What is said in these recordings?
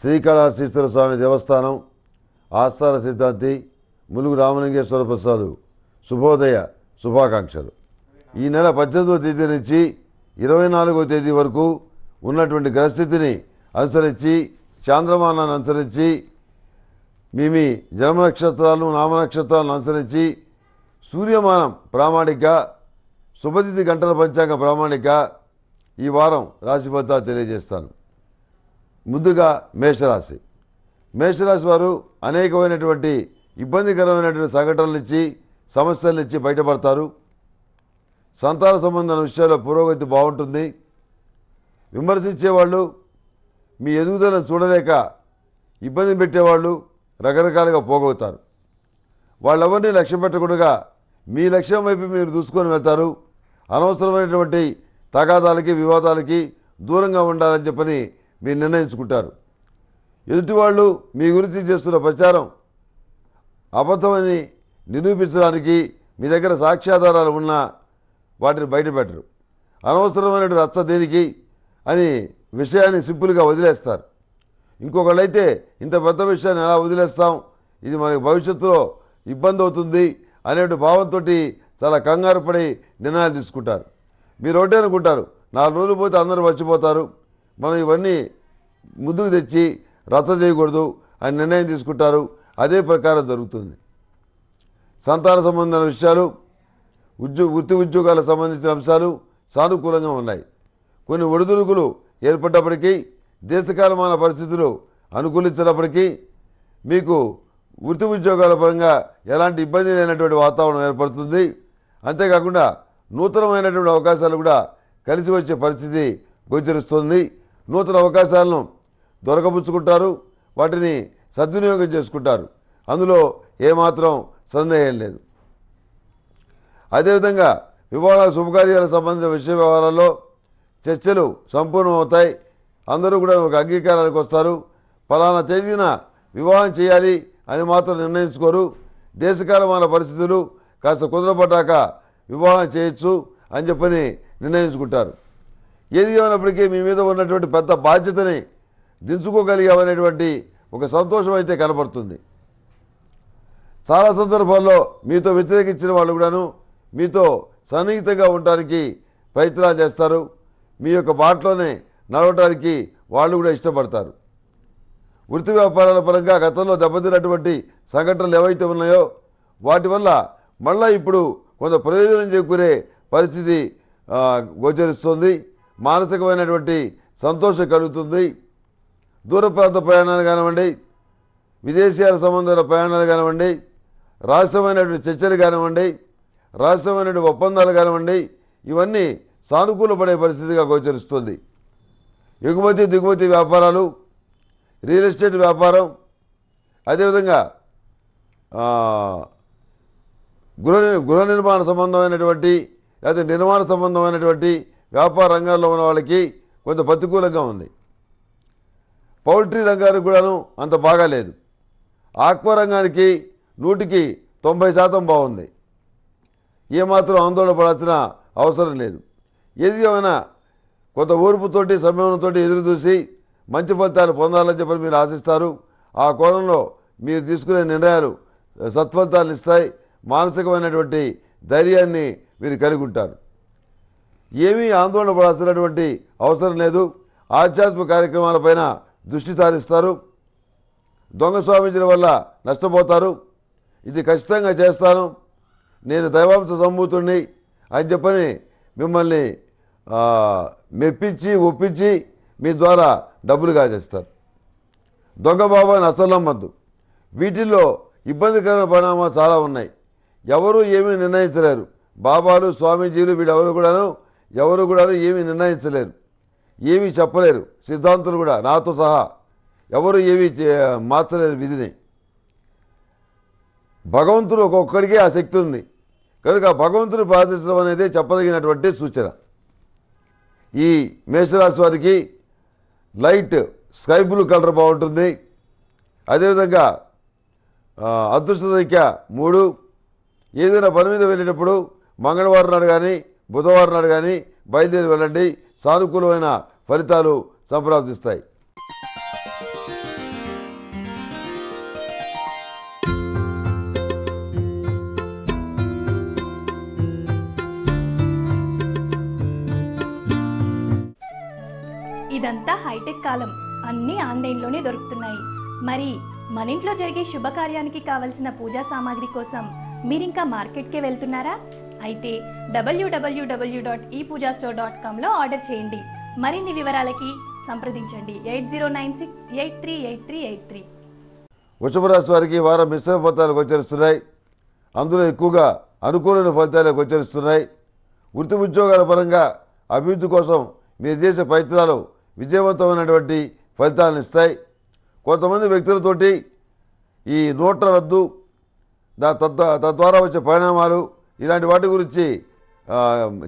శ్రీకాళహస్తీశ్వర స్వామి దేవస్థానం ఆస్థాన సిద్ధాంతి ములుగు రామలింగేశ్వర ప్రసాదు శుభోదయ శుభాకాంక్షలు ఈ నెల పద్దెనిమిదవ తేదీ నుంచి ఇరవై నాలుగవ తేదీ వరకు ఉన్నటువంటి గ్రహస్థితిని అనుసరించి చాంద్రమానాన్ని అనుసరించి మీ మీ జన్మ నక్షత్రాలను నామనక్షత్రాలను అనుసరించి సూర్యమానం ప్రామాణిక శుభతిథి గంటల పంచాంగ ప్రామాణిక ఈ వారం రాశిఫలితాలు తెలియజేస్తాను ముందుగా మేషరాశి మేషరాశి వారు అనేకమైనటువంటి ఇబ్బందికరమైనటువంటి సంఘటనలు ఇచ్చి సమస్యలు ఇచ్చి బయటపడతారు సంతాన సంబంధం విషయాల్లో పురోగతి బాగుంటుంది విమర్శించేవాళ్ళు మీ ఎదుగుదలను చూడలేక ఇబ్బంది పెట్టేవాళ్ళు రకరకాలుగా పోగవుతారు వాళ్ళెవరిని లక్ష్యం పెట్టకుండా మీ లక్ష్యం వైపు మీరు దూసుకొని వెళ్తారు అనవసరమైనటువంటి తగాదాలకి వివాదాలకి దూరంగా ఉండాలని చెప్పని మీరు నిర్ణయించుకుంటారు ఎదుటివాళ్ళు మీ గురించి చేస్తున్న ప్రచారం అబద్ధమని నిరూపించడానికి మీ దగ్గర సాక్ష్యాధారాలు ఉన్నా వాటిని బయటపెట్టరు అనవసరమైన రచ్చ దేనికి అని విషయాన్ని సింపుల్గా వదిలేస్తారు ఇంకొకళ్ళైతే ఇంత పెద్ద విషయాన్ని ఎలా వదిలేస్తాం ఇది మనకి భవిష్యత్తులో ఇబ్బంది అవుతుంది అనే భావంతో చాలా కంగారు పడి నిర్ణయాలు తీసుకుంటారు మీరు ఒకటే అనుకుంటారు నాలుగు రోజులు పోతే అందరూ మర్చిపోతారు మనం ఇవన్నీ ముందుకు తెచ్చి రచ్చ చేయకూడదు అని నిర్ణయం తీసుకుంటారు అదే ప్రకారం జరుగుతుంది సంతాన సంబంధమైన విషయాలు ఉద్యోగ వృత్తి ఉద్యోగాలకు సంబంధించిన అంశాలు సానుకూలంగా ఉన్నాయి కొన్ని ఒడిదుడుకులు ఏర్పడ్డప్పటికీ దేశకాలమాన పరిస్థితులు అనుకూలించినప్పటికీ మీకు వృత్తి ఉద్యోగాల పరంగా ఎలాంటి ఇబ్బంది లేనటువంటి వాతావరణం ఏర్పడుతుంది అంతేకాకుండా నూతనమైనటువంటి అవకాశాలు కూడా కలిసి వచ్చే పరిస్థితి గోచరిస్తుంది నూతన అవకాశాలను దొరకబుచ్చుకుంటారు వాటిని సద్వినియోగం చేసుకుంటారు అందులో ఏమాత్రం సందేహం లేదు అదేవిధంగా వివాహ శుభకార్యాల సంబంధించిన విషయ వ్యవహారాల్లో చర్చలు సంపూర్ణమవుతాయి అందరూ కూడా ఒక అంగీకారానికి వస్తారు ఫలానా తేదీన వివాహం చేయాలి అని మాత్రం నిర్ణయించుకోరు దేశకాలమైన పరిస్థితులు కాస్త కుదరపడ్డాక వివాహం చేయొచ్చు అని చెప్పని నిర్ణయించుకుంటారు ఏది ఏమైనప్పటికీ మీ మీద ఉన్నటువంటి పెద్ద బాధ్యతని దించుకోగలిగామనేటువంటి ఒక సంతోషం అయితే కనబడుతుంది చాలా సందర్భాల్లో మీతో వ్యతిరేకించిన వాళ్ళు కూడాను మీతో సన్నిహితంగా ఉండటానికి ప్రయత్నాలు చేస్తారు మీ యొక్క బాటలోనే నడవటానికి వాళ్ళు కూడా ఇష్టపడతారు వృత్తి వ్యాపారాల పరంగా గతంలో దెబ్బతిన్నటువంటి సంఘటనలు ఏవైతే ఉన్నాయో వాటి వల్ల మళ్ళీ ఇప్పుడు కొంత ప్రయోజనం చేకూరే పరిస్థితి గోచరిస్తుంది మానసికమైనటువంటి సంతోషం కలుగుతుంది దూర ప్రాంత ప్రయాణాలు కానివ్వండి విదేశీయాల సంబంధాల ప్రయాణాలు కానివ్వండి రహస్యమైనటువంటి చర్చలు కానివ్వండి రహస్యమైనటువంటి ఒప్పందాలు కానివ్వండి ఇవన్నీ సానుకూలపడే పరిస్థితిగా గోచరిస్తుంది ఎగుమతి దిగుమతి వ్యాపారాలు రియల్ ఎస్టేట్ వ్యాపారం అదేవిధంగా గృహ గృహ నిర్మాణ సంబంధమైనటువంటి లేకపోతే నిర్మాణ సంబంధమైనటువంటి వ్యాపార రంగాల్లో ఉన్న వాళ్ళకి కొంత ప్రతికూలంగా ఉంది పౌల్ట్రీ రంగానికి కూడాను అంత బాగాలేదు ఆక్వా రంగానికి నూటికి తొంభై శాతం బాగుంది ఏమాత్రం ఆందోళన పడాల్సిన అవసరం లేదు ఏది ఏమైనా కొంత ఓర్పుతోటి సంయమనంతో ఎదురు చూసి మంచి ఫలితాలు పొందాలని చెప్పి మీరు ఆశిస్తారు ఆ కోణంలో మీరు తీసుకునే నిర్ణయాలు సత్ఫలితాలు ఇస్తాయి మానసికమైనటువంటి ధైర్యాన్ని మీరు కలిగి ఉంటారు ఏమీ ఆందోళన పడాల్సినటువంటి అవసరం లేదు ఆధ్యాత్మిక కార్యక్రమాలపైన దృష్టి సారిస్తారు దొంగ స్వామీజీల వల్ల నష్టపోతారు ఇది ఖచ్చితంగా చేస్తాను నేను దైవాంశ సంభూతుణ్ణి అని చెప్పని మిమ్మల్ని మెప్పించి ఒప్పించి మీ ద్వారా డబ్బులు కాజేస్తారు దొంగ బాబాని అసలు నమ్మద్దు వీటిల్లో ఇబ్బందికరమైన పరిణామాలు చాలా ఉన్నాయి ఎవరు ఏమీ నిర్ణయించలేరు బాబాలు స్వామీజీలు వీళ్ళెవరు కూడాను ఎవరు కూడా ఏమీ నిర్ణయించలేరు ఏమీ చెప్పలేరు సిద్ధాంతులు కూడా నాతో సహా ఎవరు ఏమీ మార్చలేరు విధిని భగవంతుడు ఒక్కొక్కడికి ఆ శక్తి ఉంది కనుక భగవంతుని ప్రార్థించడం అనేది చెప్పదగినటువంటి సూచన ఈ మేషరాశి వారికి లైట్ స్కై బ్లూ కలర్ బాగుంటుంది అదేవిధంగా అదృష్ట సంఖ్య మూడు ఏదైనా పని మీద వెళ్ళేటప్పుడు మంగళవారం నాడు కానీ బుధవారం నాడు కానీ బయలుదేరి వెళ్ళండి సానుకూలమైన ఫలితాలు సంప్రాప్తిస్తాయి ఇదంతా హైటెక్ కాలం అన్నీ ఆన్లైన్లోనే దొరుకుతున్నాయి మరి మన ఇంట్లో జరిగే శుభకార్యానికి కావలసిన పూజా సామాగ్రి కోసం మీరింకా మార్కెట్కే వెళ్తున్నారా అయితే W W W dot E Puja store dot కామ్లో ఆర్డర్ చేయండి మరిన్ని వివరాలకి సంప్రదించండి eight zero nine six eight three eight three eight three రాశి వారికి వారం మిశ్రమ ఫలితాలు గోచరిస్తున్నాయి అందులో ఎక్కువగా అనుకూలమైన ఫలితాలు గోచరిస్తున్నాయి వృత్తి ఉద్యోగాల పరంగా అభివృద్ధి కోసం మీరు చేసే ప్రయత్నాలు విజయవంతమైనటువంటి ఫలితాలను ఇస్తాయి కొంతమంది వ్యక్తులతోటి ఈ నోట్ల రద్దు తద్వారా వచ్చే పరిణామాలు ఇలాంటి వాటి గురించి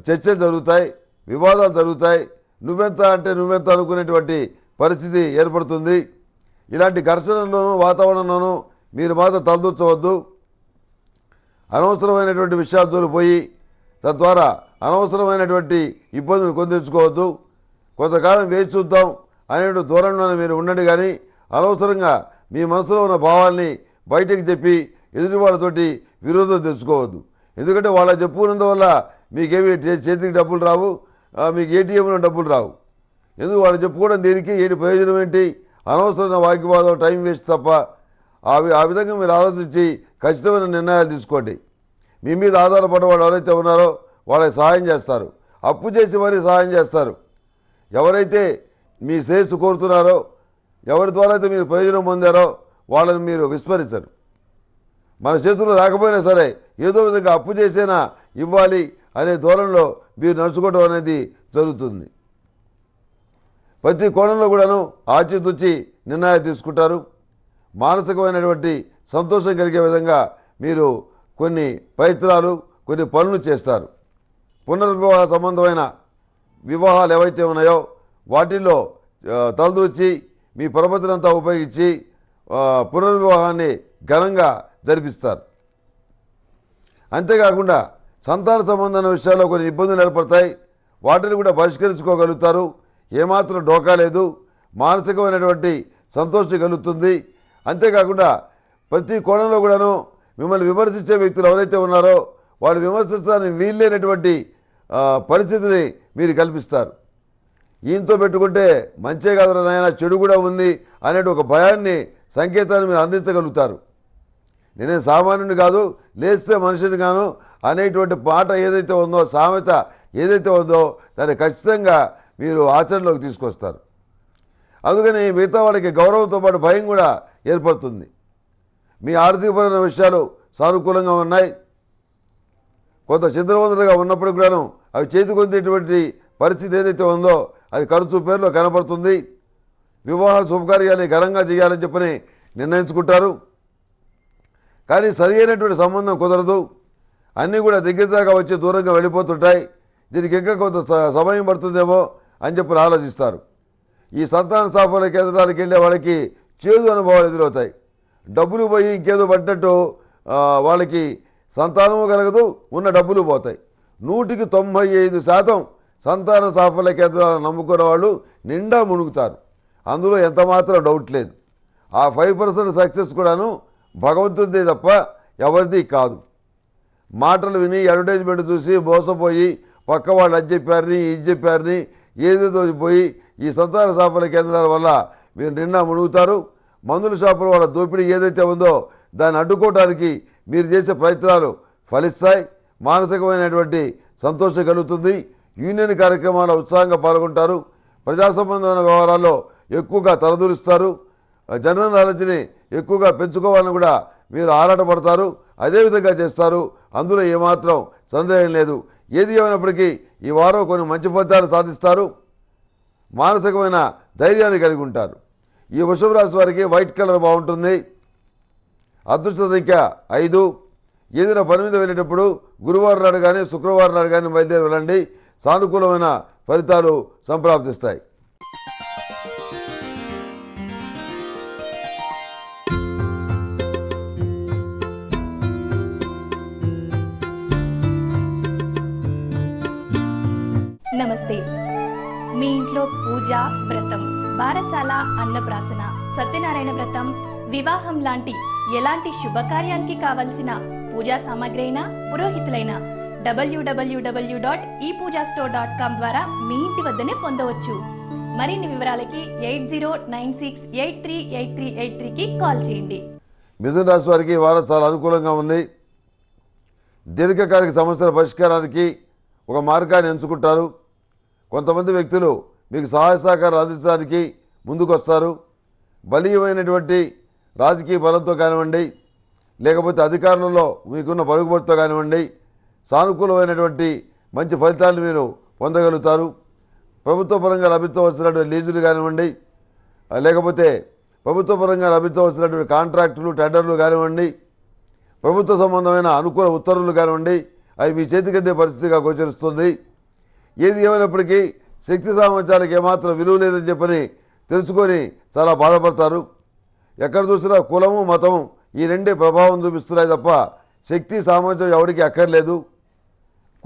చర్చలు జరుగుతాయి వివాదాలు జరుగుతాయి నువ్వెంత అంటే నువ్వెంత అనుకునేటువంటి పరిస్థితి ఏర్పడుతుంది ఇలాంటి ఘర్షణలోనూ వాతావరణంలోనూ మీరు మాత్రం తలదూర్చవద్దు అనవసరమైనటువంటి విషయాలు తోలిపోయి తద్వారా అనవసరమైనటువంటి ఇబ్బందులు కొందించుకోవద్దు కొంతకాలం వేచి చూద్దాం అనే దూరంలోనే మీరు ఉండండి కానీ అనవసరంగా మీ మనసులో ఉన్న భావాల్ని బయటకు చెప్పి ఎదుటివాళ్ళతోటి విరోధం తెచ్చుకోవద్దు ఎందుకంటే వాళ్ళ చెప్పుకున్నందువల్ల మీకేమి చేతికి డబ్బులు రావు మీకు ఏటీఎంలో డబ్బులు రావు ఎందుకు వాళ్ళు చెప్పుకోవడం దేనికి ఏంటి ప్రయోజనం ఏంటి అనవసరమైన వాక్యవాదం టైం వేస్ట్ తప్ప అవి ఆ విధంగా మీరు ఆలోచించి ఖచ్చితమైన నిర్ణయాలు తీసుకోండి మీ మీద ఆధారపడిన వాళ్ళు ఎవరైతే ఉన్నారో వాళ్ళకి సహాయం చేస్తారు అప్పు చేసి మరీ సహాయం చేస్తారు ఎవరైతే మీ శ్రేయస్సు కోరుతున్నారో ఎవరి ద్వారా అయితే మీరు ప్రయోజనం పొందారో వాళ్ళని మీరు విస్మరించరు మన చేతుల్లో రాకపోయినా సరే ఏదో విధంగా అప్పు చేసేనా ఇవ్వాలి అనే ధోరణిలో మీరు నడుచుకోవడం అనేది జరుగుతుంది ప్రతి కోణంలో కూడాను ఆచితూచి నిర్ణయాలు తీసుకుంటారు మానసికమైనటువంటి సంతోషం కలిగే విధంగా మీరు కొన్ని ప్రయత్నాలు కొన్ని పనులు చేస్తారు పునర్వివాహ సంబంధమైన వివాహాలు ఏవైతే ఉన్నాయో వాటిల్లో తలదూచి మీ అంతా ఉపయోగించి పునర్వివాహాన్ని ఘనంగా జరిపిస్తారు అంతేకాకుండా సంతాన సంబంధమైన విషయాల్లో కొన్ని ఇబ్బందులు ఏర్పడతాయి వాటిని కూడా పరిష్కరించుకోగలుగుతారు ఏమాత్రం డోకా లేదు మానసికమైనటువంటి సంతోషం కలుగుతుంది అంతేకాకుండా ప్రతి కోణంలో కూడాను మిమ్మల్ని విమర్శించే వ్యక్తులు ఎవరైతే ఉన్నారో వాళ్ళు విమర్శించడానికి వీల్లేనటువంటి పరిస్థితిని మీరు కల్పిస్తారు ఈయనతో పెట్టుకుంటే మంచే కాదు నాయన చెడు కూడా ఉంది అనేటువంటి ఒక భయాన్ని సంకేతాన్ని మీరు అందించగలుగుతారు నేనే సామాన్యుని కాదు లేస్తే మనిషిని గాను అనేటువంటి పాట ఏదైతే ఉందో సామెత ఏదైతే ఉందో దాన్ని ఖచ్చితంగా మీరు ఆచరణలోకి తీసుకొస్తారు అందుకని మిగతా వాళ్ళకి గౌరవంతో పాటు భయం కూడా ఏర్పడుతుంది మీ ఆర్థికపరమైన విషయాలు సానుకూలంగా ఉన్నాయి కొంత చింతనవంతులుగా ఉన్నప్పుడు కూడాను అవి చేతికొందేటువంటి పరిస్థితి ఏదైతే ఉందో అది ఖర్చు పేరులో కనపడుతుంది వివాహ శుభకార్యాన్ని ఘనంగా చేయాలని చెప్పని నిర్ణయించుకుంటారు కానీ సరి అయినటువంటి సంబంధం కుదరదు అన్నీ కూడా దగ్గర దాకా వచ్చి దూరంగా వెళ్ళిపోతుంటాయి దీనికి ఇంకా కొంత సమయం పడుతుందేమో అని చెప్పి ఆలోచిస్తారు ఈ సంతాన సాఫల్య కేంద్రాలకు వెళ్ళే వాళ్ళకి చేదు అనుభవాలు ఎదురవుతాయి డబ్బులు పోయి ఇంకేదో పడ్డట్టు వాళ్ళకి సంతానము కలగదు ఉన్న డబ్బులు పోతాయి నూటికి తొంభై ఐదు శాతం సంతాన సాఫల్య కేంద్రాలను నమ్ముకున్న వాళ్ళు నిండా మునుగుతారు అందులో ఎంతమాత్రం డౌట్ లేదు ఆ ఫైవ్ పర్సెంట్ సక్సెస్ కూడాను భగవంతుడిది తప్ప ఎవరిది కాదు మాటలు విని అడ్వర్టైజ్మెంట్ చూసి మోసపోయి పక్క వాళ్ళు అది చెప్పారని ఇది చెప్పారని ఏదేదో పోయి ఈ సంతాన సాఫల్య కేంద్రాల వల్ల మీరు నిన్న మునుగుతారు మందుల షాపుల వల్ల దోపిడీ ఏదైతే ఉందో దాన్ని అడ్డుకోవడానికి మీరు చేసే ప్రయత్నాలు ఫలిస్తాయి మానసికమైనటువంటి సంతోషం కలుగుతుంది యూనియన్ కార్యక్రమాల్లో ఉత్సాహంగా పాల్గొంటారు ప్రజా సంబంధమైన వ్యవహారాల్లో ఎక్కువగా తలదూరుస్తారు జనరల్ నాలెడ్జ్ని ఎక్కువగా పెంచుకోవాలని కూడా మీరు ఆరాటపడతారు అదేవిధంగా చేస్తారు అందులో ఏమాత్రం సందేహం లేదు ఏది ఏమైనప్పటికీ ఈ వారం కొన్ని మంచి ఫలితాలు సాధిస్తారు మానసికమైన ధైర్యాన్ని కలిగి ఉంటారు ఈ వృషభ రాశి వారికి వైట్ కలర్ బాగుంటుంది అదృష్ట సంఖ్య ఐదు ఏదైనా పని మీద వెళ్ళేటప్పుడు గురువారం నాడు కానీ శుక్రవారం నాడు కానీ బయలుదేరి వెళ్ళండి సానుకూలమైన ఫలితాలు సంప్రాప్తిస్తాయి నమస్తే మీ ఇంట్లో పూజ వ్రతం బారసాల అన్నప్రాసన సత్యనారాయణ వ్రతం వివాహం లాంటి ఎలాంటి శుభకార్యానికి కావలసిన పూజా సామాగ్రి అయినా పురోహితులైన డబ్ల్యూడబ్ల్యూడబ్ల్యూ dot E Puja store dot com ద్వారా మీ ఇంటి వద్దనే పొందవచ్చు మరిన్ని వివరాలకి eight zero nine six eight three eight three eight త్రీకి కాల్ చేయండి మిథున రాశి వారికి వారం చాలా అనుకూలంగా ఉంది దీర్ఘకాలిక సమస్యల పరిష్కారానికి ఒక మార్గాన్ని ఎంచుకుంటారు కొంతమంది వ్యక్తులు మీకు సహాయ సహకారాలు అందించడానికి ముందుకొస్తారు బలీయమైనటువంటి రాజకీయ బలంతో కానివ్వండి లేకపోతే అధికారంలో మీకున్న పరుగుబడితో కానివ్వండి సానుకూలమైనటువంటి మంచి ఫలితాలను మీరు పొందగలుగుతారు ప్రభుత్వ పరంగా లభించవలసినటువంటి లీజులు కానివ్వండి లేకపోతే ప్రభుత్వ పరంగా లభించవలసినటువంటి కాంట్రాక్టులు టెండర్లు కానివ్వండి ప్రభుత్వ సంబంధమైన అనుకూల ఉత్తర్వులు కానివ్వండి అవి మీ చేతికందే పరిస్థితిగా గోచరిస్తుంది ఏది ఏమైనప్పటికీ శక్తి సామర్థ్యాలకు ఏమాత్రం విలువ లేదని చెప్పని తెలుసుకొని చాలా బాధపడతారు ఎక్కడ చూసినా కులము మతము ఈ రెండే ప్రభావం చూపిస్తున్నాయి తప్ప శక్తి సామర్థ్యం ఎవరికి అక్కర్లేదు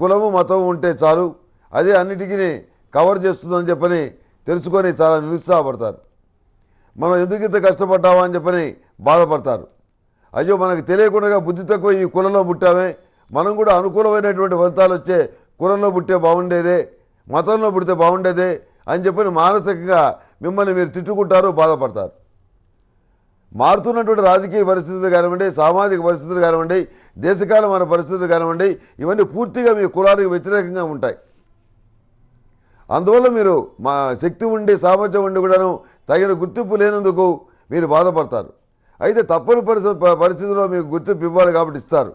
కులము మతము ఉంటే చాలు అదే అన్నిటికీ కవర్ చేస్తుందని చెప్పని తెలుసుకొని చాలా నిరుత్సాహపడతారు మనం ఎందుకు ఇంత కష్టపడ్డామా అని చెప్పని బాధపడతారు అయ్యో మనకు తెలియకుండా బుద్ధి తక్కువ ఈ కులంలో పుట్టామే మనం కూడా అనుకూలమైనటువంటి ఫలితాలు వచ్చే కులంలో పుట్టే బాగుండేదే మతంలో పుడితే బాగుండేదే అని చెప్పని మానసికంగా మిమ్మల్ని మీరు తిట్టుకుంటారు బాధపడతారు మారుతున్నటువంటి రాజకీయ పరిస్థితులు కానివ్వండి సామాజిక పరిస్థితులు కానివ్వండి దేశకాలమైన పరిస్థితులు కానివ్వండి ఇవన్నీ పూర్తిగా మీ కులానికి వ్యతిరేకంగా ఉంటాయి అందువల్ల మీరు మా శక్తి ఉండి సామర్థ్యం ఉండి కూడాను తగిన గుర్తింపు లేనందుకు మీరు బాధపడతారు అయితే తప్పని పరిస్థితుల్లో మీకు గుర్తింపు ఇవ్వాలి కాబట్టి ఇస్తారు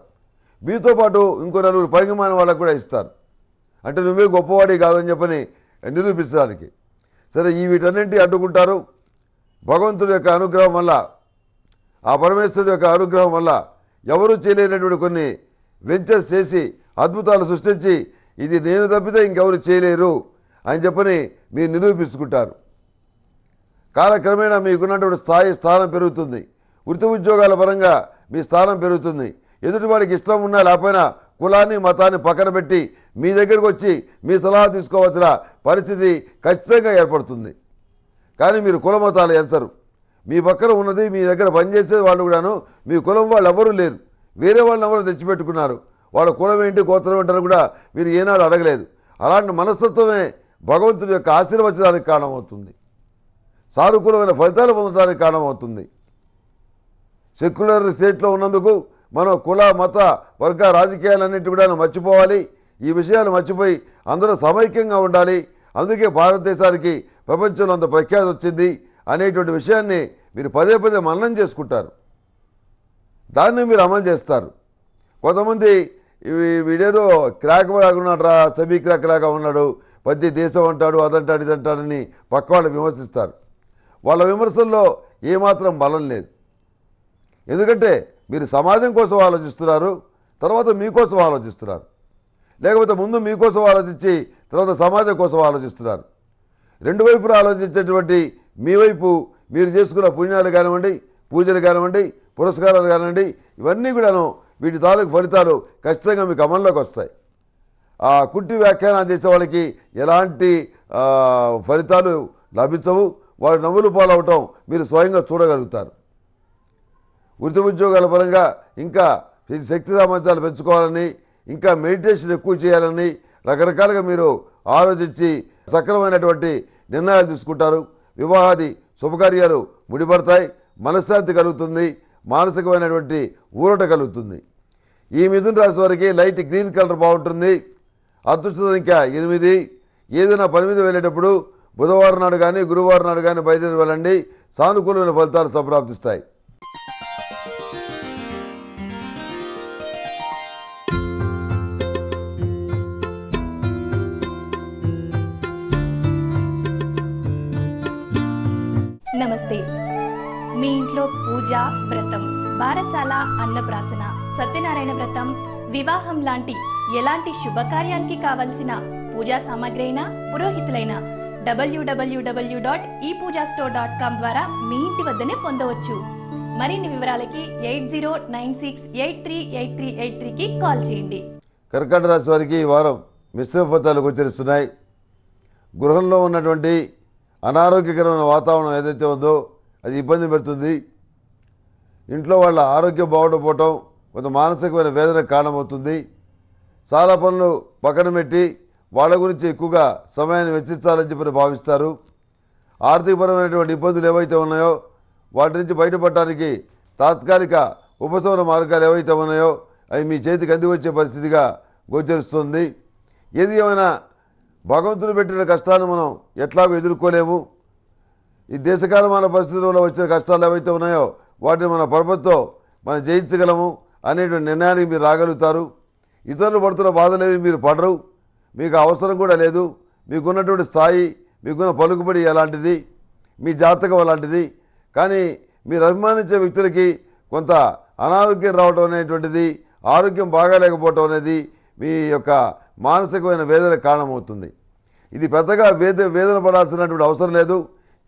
మీతో పాటు ఇంకో నలుగురు పైగమాన వాళ్ళకు కూడా ఇస్తారు అంటే నువ్వే గొప్పవాడి కాదని చెప్పని నిరూపించడానికి సరే ఈ వీటన్నింటి అడ్డుకుంటారు భగవంతుడి యొక్క అనుగ్రహం వల్ల ఆ పరమేశ్వరుడు యొక్క అనుగ్రహం వల్ల ఎవరూ చేయలేనటువంటి కొన్ని వెంచర్స్ చేసి అద్భుతాలు సృష్టించి ఇది నేను తప్పితే ఇంకెవరు చేయలేరు అని చెప్పని మీరు నిరూపించుకుంటారు కాలక్రమేణా మీకున్నటువంటి స్థాయి స్థానం పెరుగుతుంది వృత్తి ఉద్యోగాల పరంగా మీ స్థానం పెరుగుతుంది ఎదుటి వాడికి ఇష్టం ఉన్నా లేకపోయినా కులాన్ని మతాన్ని పక్కన పెట్టి మీ దగ్గరకు వచ్చి మీ సలహా తీసుకోవాల్సిన పరిస్థితి ఖచ్చితంగా ఏర్పడుతుంది కానీ మీరు కుల మతాలు ఎంచరు మీ పక్కన ఉన్నది మీ దగ్గర పనిచేసే వాళ్ళు కూడాను మీ కులం వాళ్ళు ఎవరూ లేరు వేరే వాళ్ళని ఎవరు తెచ్చిపెట్టుకున్నారు వాళ్ళ కులం ఏంటి గోత్రం ఏంటని కూడా మీరు ఏనాడు అడగలేదు అలాంటి మనస్తత్వమే భగవంతుడి యొక్క ఆశీర్వచనానికి కారణమవుతుంది సానుకూలమైన ఫలితాలు పొందడానికి కారణమవుతుంది సెక్యులర్ స్టేట్లో ఉన్నందుకు మనం కుల మత వర్గ రాజకీయాలన్నింటి కూడా మర్చిపోవాలి ఈ విషయాలు మర్చిపోయి అందరూ సమైక్యంగా ఉండాలి అందుకే భారతదేశానికి ప్రపంచంలో అంత ప్రఖ్యాతి వచ్చింది అనేటువంటి విషయాన్ని మీరు పదే పదే మననం చేసుకుంటారు దాన్ని మీరు అమలు చేస్తారు కొంతమంది వీడేదో క్రాక్ రా సెమీ క్రాక్ లాగా ఉన్నాడు పది దేశం అంటాడు అదంటాడు ఇదంటాడని పక్క వాళ్ళు విమర్శిస్తారు వాళ్ళ విమర్శల్లో ఏమాత్రం బలం లేదు ఎందుకంటే మీరు సమాజం కోసం ఆలోచిస్తున్నారు తర్వాత మీకోసం ఆలోచిస్తున్నారు లేకపోతే ముందు మీకోసం ఆలోచించి తర్వాత సమాజం కోసం ఆలోచిస్తున్నారు రెండు వైపులు ఆలోచించేటువంటి మీ వైపు మీరు చేసుకున్న పుణ్యాలు కానివ్వండి పూజలు కానివ్వండి పురస్కారాలు కానివ్వండి ఇవన్నీ కూడాను వీటి తాలూకు ఫలితాలు ఖచ్చితంగా మీకు అమల్లోకి వస్తాయి ఆ కుట్టి వ్యాఖ్యానాలు చేసే వాళ్ళకి ఎలాంటి ఫలితాలు లభించవు వాడు నవ్వులు పాలవటం మీరు స్వయంగా చూడగలుగుతారు వృత్తి ఉద్యోగాల పరంగా ఇంకా శక్తి సామర్థ్యాలు పెంచుకోవాలని ఇంకా మెడిటేషన్ ఎక్కువ చేయాలని రకరకాలుగా మీరు ఆలోచించి సక్రమైనటువంటి నిర్ణయాలు తీసుకుంటారు వివాహాది శుభకార్యాలు ముడిపడతాయి మనశ్శాంతి కలుగుతుంది మానసికమైనటువంటి ఊరట కలుగుతుంది ఈ మిథున రాశి వారికి లైట్ గ్రీన్ కలర్ బాగుంటుంది అదృష్ట సంఖ్య ఎనిమిది ఏదైనా పని మీద వెళ్ళేటప్పుడు బుధవారం నాడు కానీ గురువారం నాడు కానీ బయలుదేరి వెళ్ళండి సానుకూలమైన ఫలితాలు సంప్రాప్తిస్తాయి పూజ వ్రతం బారసాల అన్నప్రాసన సత్యనారాయణ వ్రతం వివాహం లాంటి ఎలాంటి శుభకార్యానికి కావలసిన పూజా సామాగ్రి అయినా పురోహితులైన డబ్ల్యూడబ్ల్యూడబ్ల్యూ dot E Puja store dot com ద్వారా మీ ఇంటి వద్దనే పొందవచ్చు మరిన్ని వివరాలకి eight zero nine six eight three eight three eight త్రీకి కాల్ చేయండి కర్కాటక రాశి వారికి ఈ వారం మిశ్రమ ఫలితాలు గోచరిస్తున్నాయి గృహంలో ఉన్నటువంటి అనారోగ్యకరమైన వాతావరణం ఏదైతే ఉందో అది ఇబ్బంది పెడుతుంది ఇంట్లో వాళ్ళ ఆరోగ్యం బాగుండపోవటం కొంత మానసికమైన వేదన కారణమవుతుంది చాలా పనులు పక్కన పెట్టి వాళ్ళ గురించి ఎక్కువగా సమయాన్ని వెచ్చించాలని చెప్పి భావిస్తారు ఆర్థికపరమైనటువంటి ఇబ్బందులు ఏవైతే ఉన్నాయో వాటి నుంచి బయటపడటానికి తాత్కాలిక ఉపశమన మార్గాలు ఏవైతే ఉన్నాయో అవి మీ చేతికి అంది వచ్చే పరిస్థితిగా గోచరిస్తుంది ఏది ఏమైనా భగవంతుడు పెట్టిన కష్టాన్ని మనం ఎట్లాగో ఎదుర్కోలేము ఈ దేశకాలమైన పరిస్థితుల్లో వచ్చిన కష్టాలు ఏవైతే ఉన్నాయో వాటిని మన పరపతితో మనం జయించగలము అనేటువంటి నిర్ణయానికి మీరు రాగలుగుతారు ఇతరులు పడుతున్న బాధలేవి మీరు పడరు మీకు అవసరం కూడా లేదు మీకున్నటువంటి స్థాయి మీకున్న పలుకుబడి ఎలాంటిది మీ జాతకం అలాంటిది కానీ మీరు అభిమానించే వ్యక్తులకి కొంత అనారోగ్యం రావడం అనేటువంటిది ఆరోగ్యం బాగాలేకపోవటం అనేది మీ యొక్క మానసికమైన వేదన కారణమవుతుంది ఇది పెద్దగా వేద వేదన పడాల్సినటువంటి అవసరం లేదు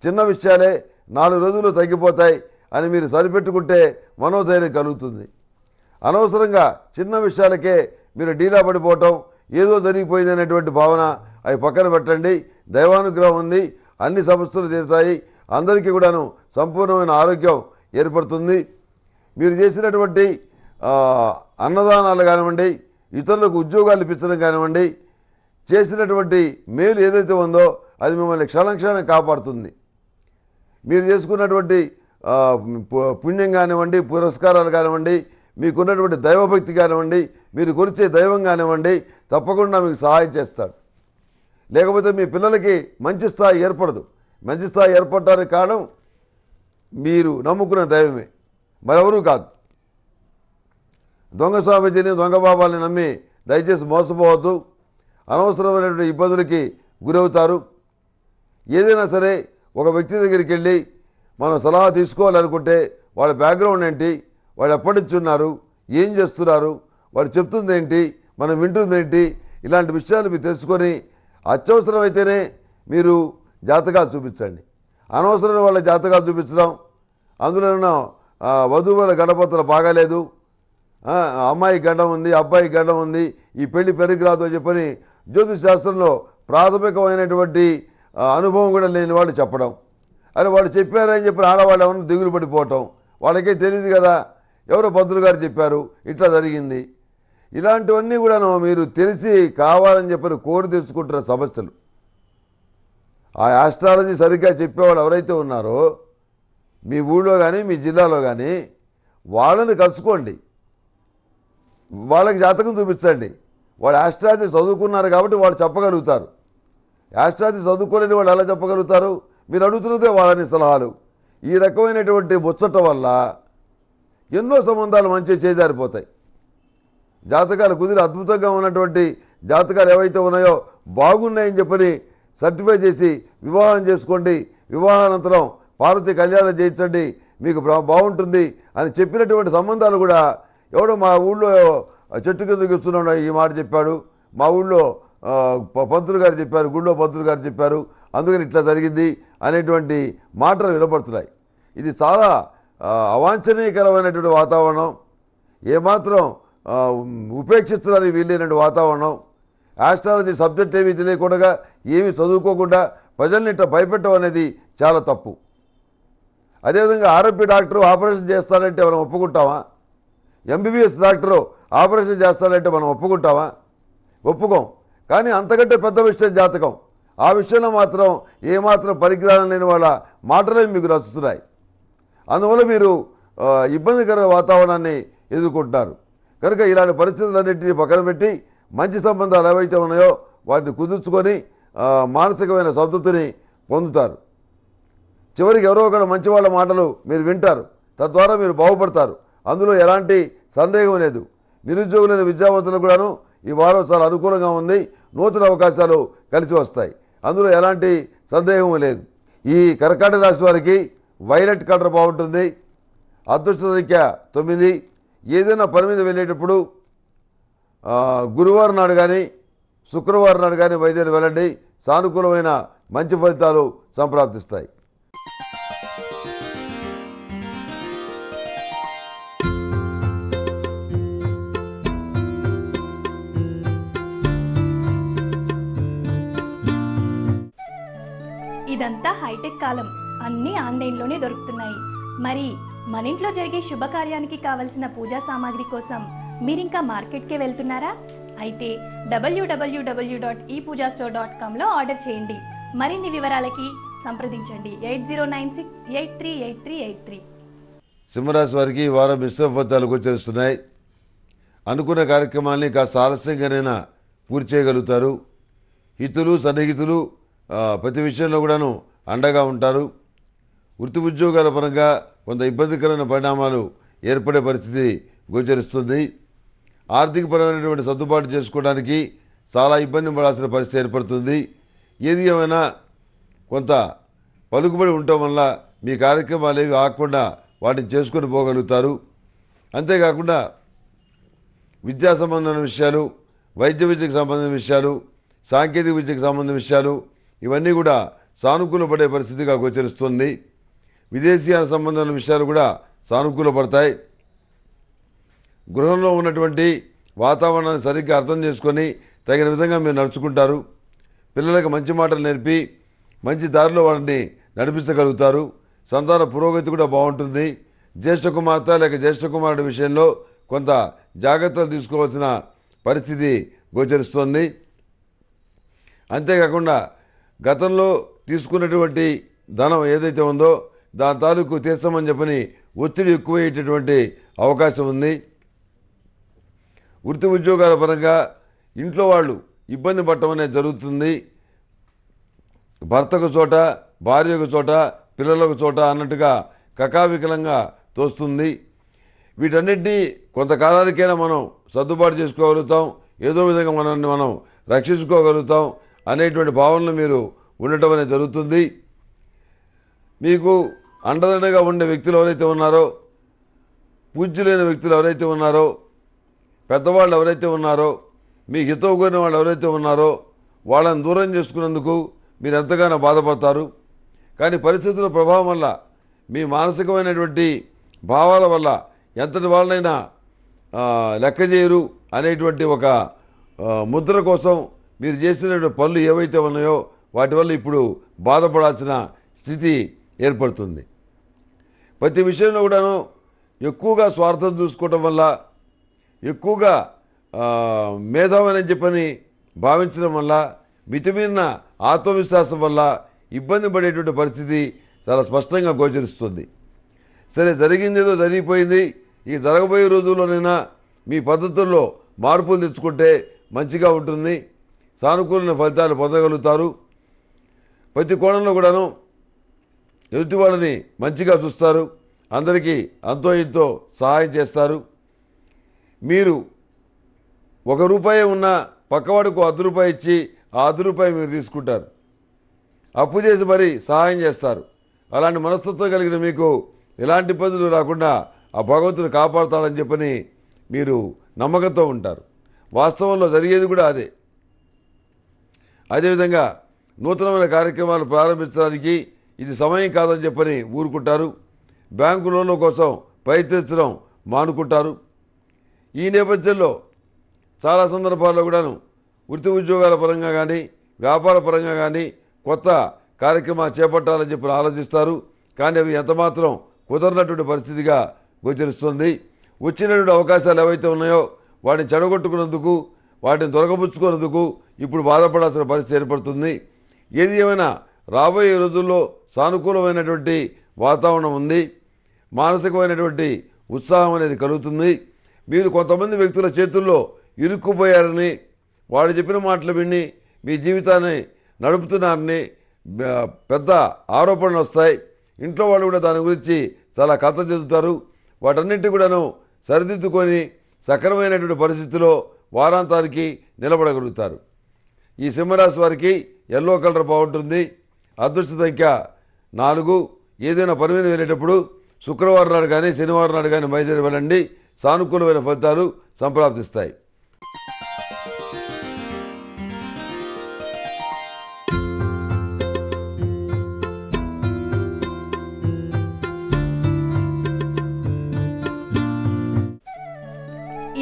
చిన్న విషయాలే నాలుగు రోజులు తగ్గిపోతాయి అని మీరు సరిపెట్టుకుంటే మనోధైర్యం కలుగుతుంది అనవసరంగా చిన్న విషయాలకే మీరు డీలా పడిపోవటం ఏదో జరిగిపోయింది అనేటువంటి భావన అవి పక్కన పెట్టండి దైవానుగ్రహం ఉంది అన్ని సమస్యలు తీరుతాయి అందరికీ కూడాను సంపూర్ణమైన ఆరోగ్యం ఏర్పడుతుంది మీరు చేసినటువంటి అన్నదానాలు కానివ్వండి ఇతరులకు ఉద్యోగాలు ఇప్పించడం కానివ్వండి చేసినటువంటి మేలు ఏదైతే ఉందో అది మిమ్మల్ని క్షణం క్షణం కాపాడుతుంది మీరు చేసుకున్నటువంటి పుణ్యం కానివ్వండి పురస్కారాలు కానివ్వండి మీకున్నటువంటి దైవభక్తి కానివ్వండి మీరు కొరిచే దైవం కానివ్వండి తప్పకుండా మీకు సహాయం చేస్తాడు లేకపోతే మీ పిల్లలకి మంచి స్థాయి ఏర్పడదు మంచి స్థాయి ఏర్పడటానికి కారణం మీరు నమ్ముకున్న దైవమే మరెవరూ కాదు దొంగ స్వామీజీని దొంగ బాబాలని నమ్మి దయచేసి మోసపోవద్దు అనవసరమైనటువంటి ఇబ్బందులకి గురవుతారు ఏదైనా సరే ఒక వ్యక్తి దగ్గరికి వెళ్ళి మనం సలహా తీసుకోవాలనుకుంటే వాళ్ళ బ్యాక్గ్రౌండ్ ఏంటి వాళ్ళు ఎప్పటి నుంచి ఉన్నారు ఏం చేస్తున్నారు వాళ్ళు చెప్తుంది ఏంటి మనం వింటుంది ఏంటి ఇలాంటి విషయాలు మీరు తెలుసుకొని అత్యవసరమైతేనే మీరు జాతకాలు చూపించండి అనవసరమైన వాళ్ళ జాతకాలు చూపించడం అందులో ఉన్న వధువుల గడపతలు బాగాలేదు అమ్మాయి గండం ఉంది అబ్బాయి గండం ఉంది ఈ పెళ్లి రాదు అని చెప్పని జ్యోతిష్ శాస్త్రంలో ప్రాథమికమైనటువంటి అనుభవం కూడా లేని వాళ్ళు చెప్పడం అరే వాళ్ళు చెప్పారని చెప్పి ఆడవాళ్ళు ఎవరిని దిగులు పడిపోవటం వాళ్ళకే తెలియదు కదా ఎవరో పంతులు గారు చెప్పారు ఇట్లా జరిగింది ఇలాంటివన్నీ కూడాను మీరు తెలిసి కావాలని చెప్పని కోరి తెచ్చుకుంటున్న సమస్యలు ఆ యాస్ట్రాలజీ సరిగ్గా చెప్పేవాళ్ళు ఎవరైతే ఉన్నారో మీ ఊళ్ళో కానీ మీ జిల్లాలో కానీ వాళ్ళని కలుసుకోండి వాళ్ళకి జాతకం చూపించండి వాళ్ళు యాస్ట్రాలజీ చదువుకున్నారు కాబట్టి వాళ్ళు చెప్పగలుగుతారు యాస్ట్రాలజీ చదువుకోలేని వాళ్ళు ఎలా చెప్పగలుగుతారు మీరు అడుగుతున్నదే వాళ్ళని సలహాలు ఈ రకమైనటువంటి ముచ్చట వల్ల ఎన్నో సంబంధాలు మంచి చేజారిపోతాయి జాతకాలు కుదిరి అద్భుతంగా ఉన్నటువంటి జాతకాలు ఏవైతే ఉన్నాయో బాగున్నాయని చెప్పని సర్టిఫై చేసి వివాహం చేసుకోండి వివాహానంతరం పార్వతి కళ్యాణం చేయించండి మీకు బాగుంటుంది అని చెప్పినటువంటి సంబంధాలు కూడా ఎవడో మా ఊళ్ళో చెట్టు కింద కూర్చున్నాడు ఈ మాట చెప్పాడు మా ఊళ్ళో పంతులు గారు చెప్పారు గుళ్ళో పంతులు గారు చెప్పారు అందుకని ఇట్లా జరిగింది అనేటువంటి మాటలు వినపడుతున్నాయి ఇది చాలా అవాంఛనీయకరమైనటువంటి వాతావరణం ఏమాత్రం ఉపేక్షిస్తున్నది వీలైనటువంటి వాతావరణం ఆస్ట్రాలజీ సబ్జెక్ట్ ఏమీ తెలియకుండా ఏమీ చదువుకోకుండా ప్రజల్ని ఇట్లా భయపెట్టడం అనేది చాలా తప్పు అదేవిధంగా ఆరోగ్య డాక్టరు ఆపరేషన్ చేస్తారంటే మనం ఒప్పుకుంటామా ఎంబీబీఎస్ డాక్టరు ఆపరేషన్ చేస్తారంటే మనం ఒప్పుకుంటామా ఒప్పుకోం కానీ అంతకంటే పెద్ద విషయం జాతకం ఆ విషయంలో మాత్రం ఏమాత్రం పరిజ్ఞానం లేని వాళ్ళ మాటలే మీకు రచుతున్నాయి అందువల్ల మీరు ఇబ్బందికర వాతావరణాన్ని ఎదుర్కొంటున్నారు కనుక ఇలాంటి పరిస్థితులన్నింటినీ పక్కన పెట్టి మంచి సంబంధాలు ఏవైతే ఉన్నాయో వాటిని కుదుర్చుకొని మానసికమైన సంతృప్తిని పొందుతారు చివరికి ఎవరో ఒకరు మంచి వాళ్ళ మాటలు మీరు వింటారు తద్వారా మీరు బాగుపడతారు అందులో ఎలాంటి సందేహం లేదు నిరుద్యోగులైన విద్యావంతులు కూడాను ఈ వారం చాలా అనుకూలంగా ఉంది నూతన అవకాశాలు కలిసి వస్తాయి అందులో ఎలాంటి సందేహం లేదు ఈ కర్కాటక రాశి వారికి వైలెట్ కలర్ బాగుంటుంది అదృష్ట సంఖ్య తొమ్మిది ఏదైనా పని మీద వెళ్ళేటప్పుడు గురువారం నాడు కానీ శుక్రవారం నాడు కానీ వైద్యులు వెళ్ళండి సానుకూలమైన మంచి ఫలితాలు సంప్రాప్తిస్తాయి అంతా హైటెక్ కాలం అన్నీ ఆన్లైన్లోనే దొరుకుతున్నాయి మరి మన ఇంట్లో జరిగే శుభకార్యానికి కావలసిన పూజా సామాగ్రి కోసం మీరింకా మార్కెట్కే వెళ్తున్నారా అయితే W W W dot E Puja store dot కామ్లో ఆర్డర్ చేయండి మరిన్ని వివరాలకి సంప్రదించండి eight zero nine six eight three eight three eight three సింహరాశి వారికి ఈ వారం మిశ్రమ గోచరిస్తున్నాయి అనుకున్న కార్యక్రమాల్ని కాస్త ఆలస్యంగానైనా పూర్తి చేయగలుగుతారు హితులు సన్నిహితులు ప్రతి విషయంలో కూడాను అండగా ఉంటారు వృత్తి ఉద్యోగాల పరంగా కొంత ఇబ్బందికరమైన పరిణామాలు ఏర్పడే పరిస్థితి గోచరిస్తుంది ఆర్థికపరమైనటువంటి సర్దుబాటు చేసుకోవడానికి చాలా ఇబ్బంది పడాల్సిన పరిస్థితి ఏర్పడుతుంది ఏది ఏమైనా కొంత పలుకుబడి ఉండటం వల్ల మీ కార్యక్రమాలు ఏవి ఆకుండా వాటిని చేసుకొని పోగలుగుతారు అంతేకాకుండా విద్యా సంబంధమైన విషయాలు వైద్య విద్యకు సంబంధించిన విషయాలు సాంకేతిక విద్యకు సంబంధించిన విషయాలు ఇవన్నీ కూడా సానుకూలపడే పరిస్థితిగా గోచరిస్తుంది విదేశీయ సంబంధమైన విషయాలు కూడా సానుకూలపడతాయి గృహంలో ఉన్నటువంటి వాతావరణాన్ని సరిగ్గా అర్థం చేసుకొని తగిన విధంగా మీరు నడుచుకుంటారు పిల్లలకు మంచి మాటలు నేర్పి మంచి దారిలో వారిని నడిపించగలుగుతారు సంతాన పురోగతి కూడా బాగుంటుంది జ్యేష్ఠ కుమార్తె లేక జ్యేష్ఠ కుమారుడి విషయంలో కొంత జాగ్రత్తలు తీసుకోవాల్సిన పరిస్థితి గోచరిస్తోంది అంతేకాకుండా గతంలో తీసుకున్నటువంటి ధనం ఏదైతే ఉందో దాని తాలూకు తీర్చమని చెప్పని ఒత్తిడి ఎక్కువయ్యేటటువంటి అవకాశం ఉంది వృత్తి ఉద్యోగాల పరంగా ఇంట్లో వాళ్ళు ఇబ్బంది పడటం అనేది జరుగుతుంది భర్తకు చోట భార్యకు చోట పిల్లలకు చోట అన్నట్టుగా కకావికలంగా తోస్తుంది వీటన్నిటినీ కొంతకాలానికైనా మనం సర్దుబాటు చేసుకోగలుగుతాం ఏదో విధంగా మనల్ని మనం రక్షించుకోగలుగుతాం అనేటువంటి భావనలు మీరు ఉండటం అనేది జరుగుతుంది మీకు అండదండగా ఉండే వ్యక్తులు ఎవరైతే ఉన్నారో పూజ్యులైన వ్యక్తులు ఎవరైతే ఉన్నారో పెద్దవాళ్ళు ఎవరైతే ఉన్నారో మీ హితవు కోరిన వాళ్ళు ఎవరైతే ఉన్నారో వాళ్ళని దూరం చేసుకున్నందుకు మీరు ఎంతగానో బాధపడతారు కానీ పరిస్థితుల ప్రభావం వల్ల మీ మానసికమైనటువంటి భావాల వల్ల ఎంతటి వాళ్ళనైనా లెక్క చేయరు అనేటువంటి ఒక ముద్ర కోసం మీరు చేసినటువంటి పనులు ఏవైతే ఉన్నాయో వాటి వల్ల ఇప్పుడు బాధపడాల్సిన స్థితి ఏర్పడుతుంది ప్రతి విషయంలో కూడాను ఎక్కువగా స్వార్థం చూసుకోవటం వల్ల ఎక్కువగా మేధావనని చెప్పని భావించడం వల్ల మితిమీరిన ఆత్మవిశ్వాసం వల్ల ఇబ్బంది పడేటువంటి పరిస్థితి చాలా స్పష్టంగా గోచరిస్తుంది సరే ఏదో జరిగిపోయింది ఈ జరగబోయే రోజుల్లోనైనా మీ పద్ధతుల్లో మార్పులు తెచ్చుకుంటే మంచిగా ఉంటుంది సానుకూలమైన ఫలితాలు పొందగలుగుతారు ప్రతి కోణంలో కూడాను ఎదుటి వాళ్ళని మంచిగా చూస్తారు అందరికీ అంతో ఇంతో సహాయం చేస్తారు మీరు ఒక రూపాయి ఉన్న పక్కవాడికి అర్ధ రూపాయి ఇచ్చి ఆ అర్ధ రూపాయి మీరు తీసుకుంటారు అప్పు చేసి మరీ సహాయం చేస్తారు అలాంటి మనస్తత్వం కలిగిన మీకు ఎలాంటి ఇబ్బందులు రాకుండా ఆ భగవంతుడు కాపాడుతాడని చెప్పని మీరు నమ్మకంతో ఉంటారు వాస్తవంలో జరిగేది కూడా అదే అదేవిధంగా నూతనమైన కార్యక్రమాలు ప్రారంభించడానికి ఇది సమయం కాదని చెప్పని ఊరుకుంటారు బ్యాంకు లోన్ల కోసం ప్రయత్నించడం మానుకుంటారు ఈ నేపథ్యంలో చాలా సందర్భాల్లో కూడాను వృత్తి ఉద్యోగాల పరంగా కానీ వ్యాపార పరంగా కానీ కొత్త కార్యక్రమాలు చేపట్టాలని చెప్పి ఆలోచిస్తారు కానీ అవి ఎంతమాత్రం కుదరనటువంటి పరిస్థితిగా గోచరిస్తుంది వచ్చినటువంటి అవకాశాలు ఏవైతే ఉన్నాయో వాటిని చెడగొట్టుకున్నందుకు వాటిని దొరకబుచ్చుకున్నందుకు ఇప్పుడు బాధపడాల్సిన పరిస్థితి ఏర్పడుతుంది ఏది ఏమైనా రాబోయే రోజుల్లో సానుకూలమైనటువంటి వాతావరణం ఉంది మానసికమైనటువంటి ఉత్సాహం అనేది కలుగుతుంది మీరు కొంతమంది వ్యక్తుల చేతుల్లో ఇరుక్కుపోయారని వాడు చెప్పిన మాటలు విని మీ జీవితాన్ని నడుపుతున్నారని పెద్ద ఆరోపణలు వస్తాయి ఇంట్లో వాళ్ళు కూడా దాని గురించి చాలా కథ చెందుతారు వాటన్నింటి కూడాను సరిదిద్దుకొని సక్రమైనటువంటి పరిస్థితిలో వారాంతానికి నిలబడగలుగుతారు ఈ సింహరాశి వారికి ఎల్లో కలర్ బాగుంటుంది అదృష్ట సంఖ్య నాలుగు ఏదైనా పని మీద వెళ్ళేటప్పుడు శుక్రవారం నాడు కానీ శనివారం నాడు కానీ బయలుదేరి వెళ్ళండి సానుకూలమైన ఫలితాలు సంప్రాప్తిస్తాయి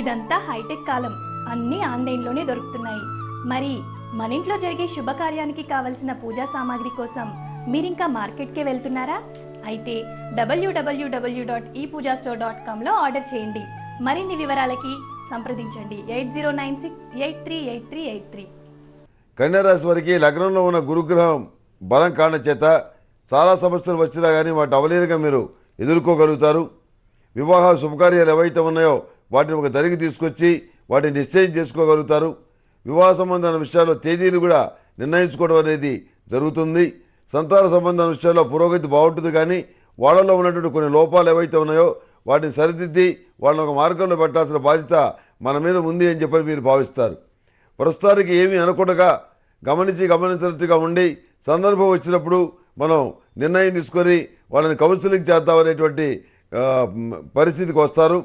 ఇదంతా హైటెక్ కాలం అన్నీ ఆన్లైన్లోనే దొరుకుతున్నాయి మరి మన ఇంట్లో జరిగే శుభకార్యానికి కావలసిన పూజా సామాగ్రి కోసం మీరింకా మార్కెట్కే వెళ్తున్నారా అయితే W W W dot E Puja store dot కామ్లో ఆర్డర్ చేయండి మరిన్ని వివరాలకి సంప్రదించండి eight zero nine six eight three eight three eight three కన్యారాశి వారికి లగ్నంలో ఉన్న గురుగ్రహం బలం కారణం చేత చాలా సమస్యలు వచ్చినా కానీ వాటి అవలీనగా మీరు ఎదుర్కోగలుగుతారు వివాహ శుభకార్యాలు ఏవైతే ఉన్నాయో వాటిని ఒక ధరికి తీసుకొచ్చి వాటిని నిశ్చయం చేసుకోగలుగుతారు వివాహ సంబంధమైన విషయాల్లో తేదీలు కూడా నిర్ణయించుకోవడం అనేది జరుగుతుంది సంతాన సంబంధమైన విషయాల్లో పురోగతి బాగుంటుంది కానీ వాళ్ళలో ఉన్నటువంటి కొన్ని లోపాలు ఏవైతే ఉన్నాయో వాటిని సరిదిద్ది వాళ్ళని ఒక మార్గంలో పెట్టాల్సిన బాధ్యత మన మీద ఉంది అని చెప్పని మీరు భావిస్తారు ప్రస్తుతానికి ఏమీ అనకుండా గమనించి గమనించినట్టుగా ఉండి సందర్భం వచ్చినప్పుడు మనం నిర్ణయం తీసుకొని వాళ్ళని కౌన్సిలింగ్ చేద్దామనేటువంటి పరిస్థితికి వస్తారు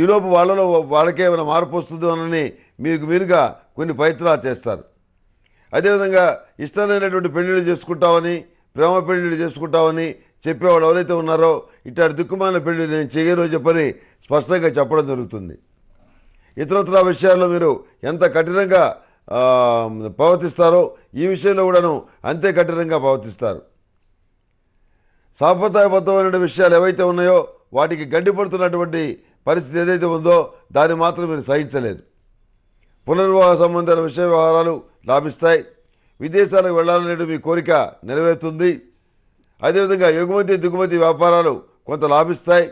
ఈలోపు వాళ్ళలో వాళ్ళకే ఏమైనా మార్పు వస్తుందోనని మీకు మీరుగా కొన్ని ప్రయత్నాలు చేస్తారు అదేవిధంగా ఇష్టమైనటువంటి పెళ్ళిళ్ళు చేసుకుంటామని ప్రేమ పెళ్ళిళ్ళు చేసుకుంటామని చెప్పేవాళ్ళు ఎవరైతే ఉన్నారో ఇట్లాంటి దిక్కుమాలిన పెళ్లి నేను చేయను చెప్పని స్పష్టంగా చెప్పడం జరుగుతుంది ఇతరత్ర విషయాల్లో మీరు ఎంత కఠినంగా ప్రవర్తిస్తారో ఈ విషయంలో కూడాను అంతే కఠినంగా ప్రవర్తిస్తారు సాంప్రదాయబద్ధమైన విషయాలు ఏవైతే ఉన్నాయో వాటికి గడ్డిపడుతున్నటువంటి పరిస్థితి ఏదైతే ఉందో దాన్ని మాత్రం మీరు సహించలేదు పునర్వాహ సంబంధాల విషయ వ్యవహారాలు లాభిస్తాయి విదేశాలకు వెళ్లాలనేది మీ కోరిక నెరవేరుతుంది అదేవిధంగా ఎగుమతి దిగుమతి వ్యాపారాలు కొంత లాభిస్తాయి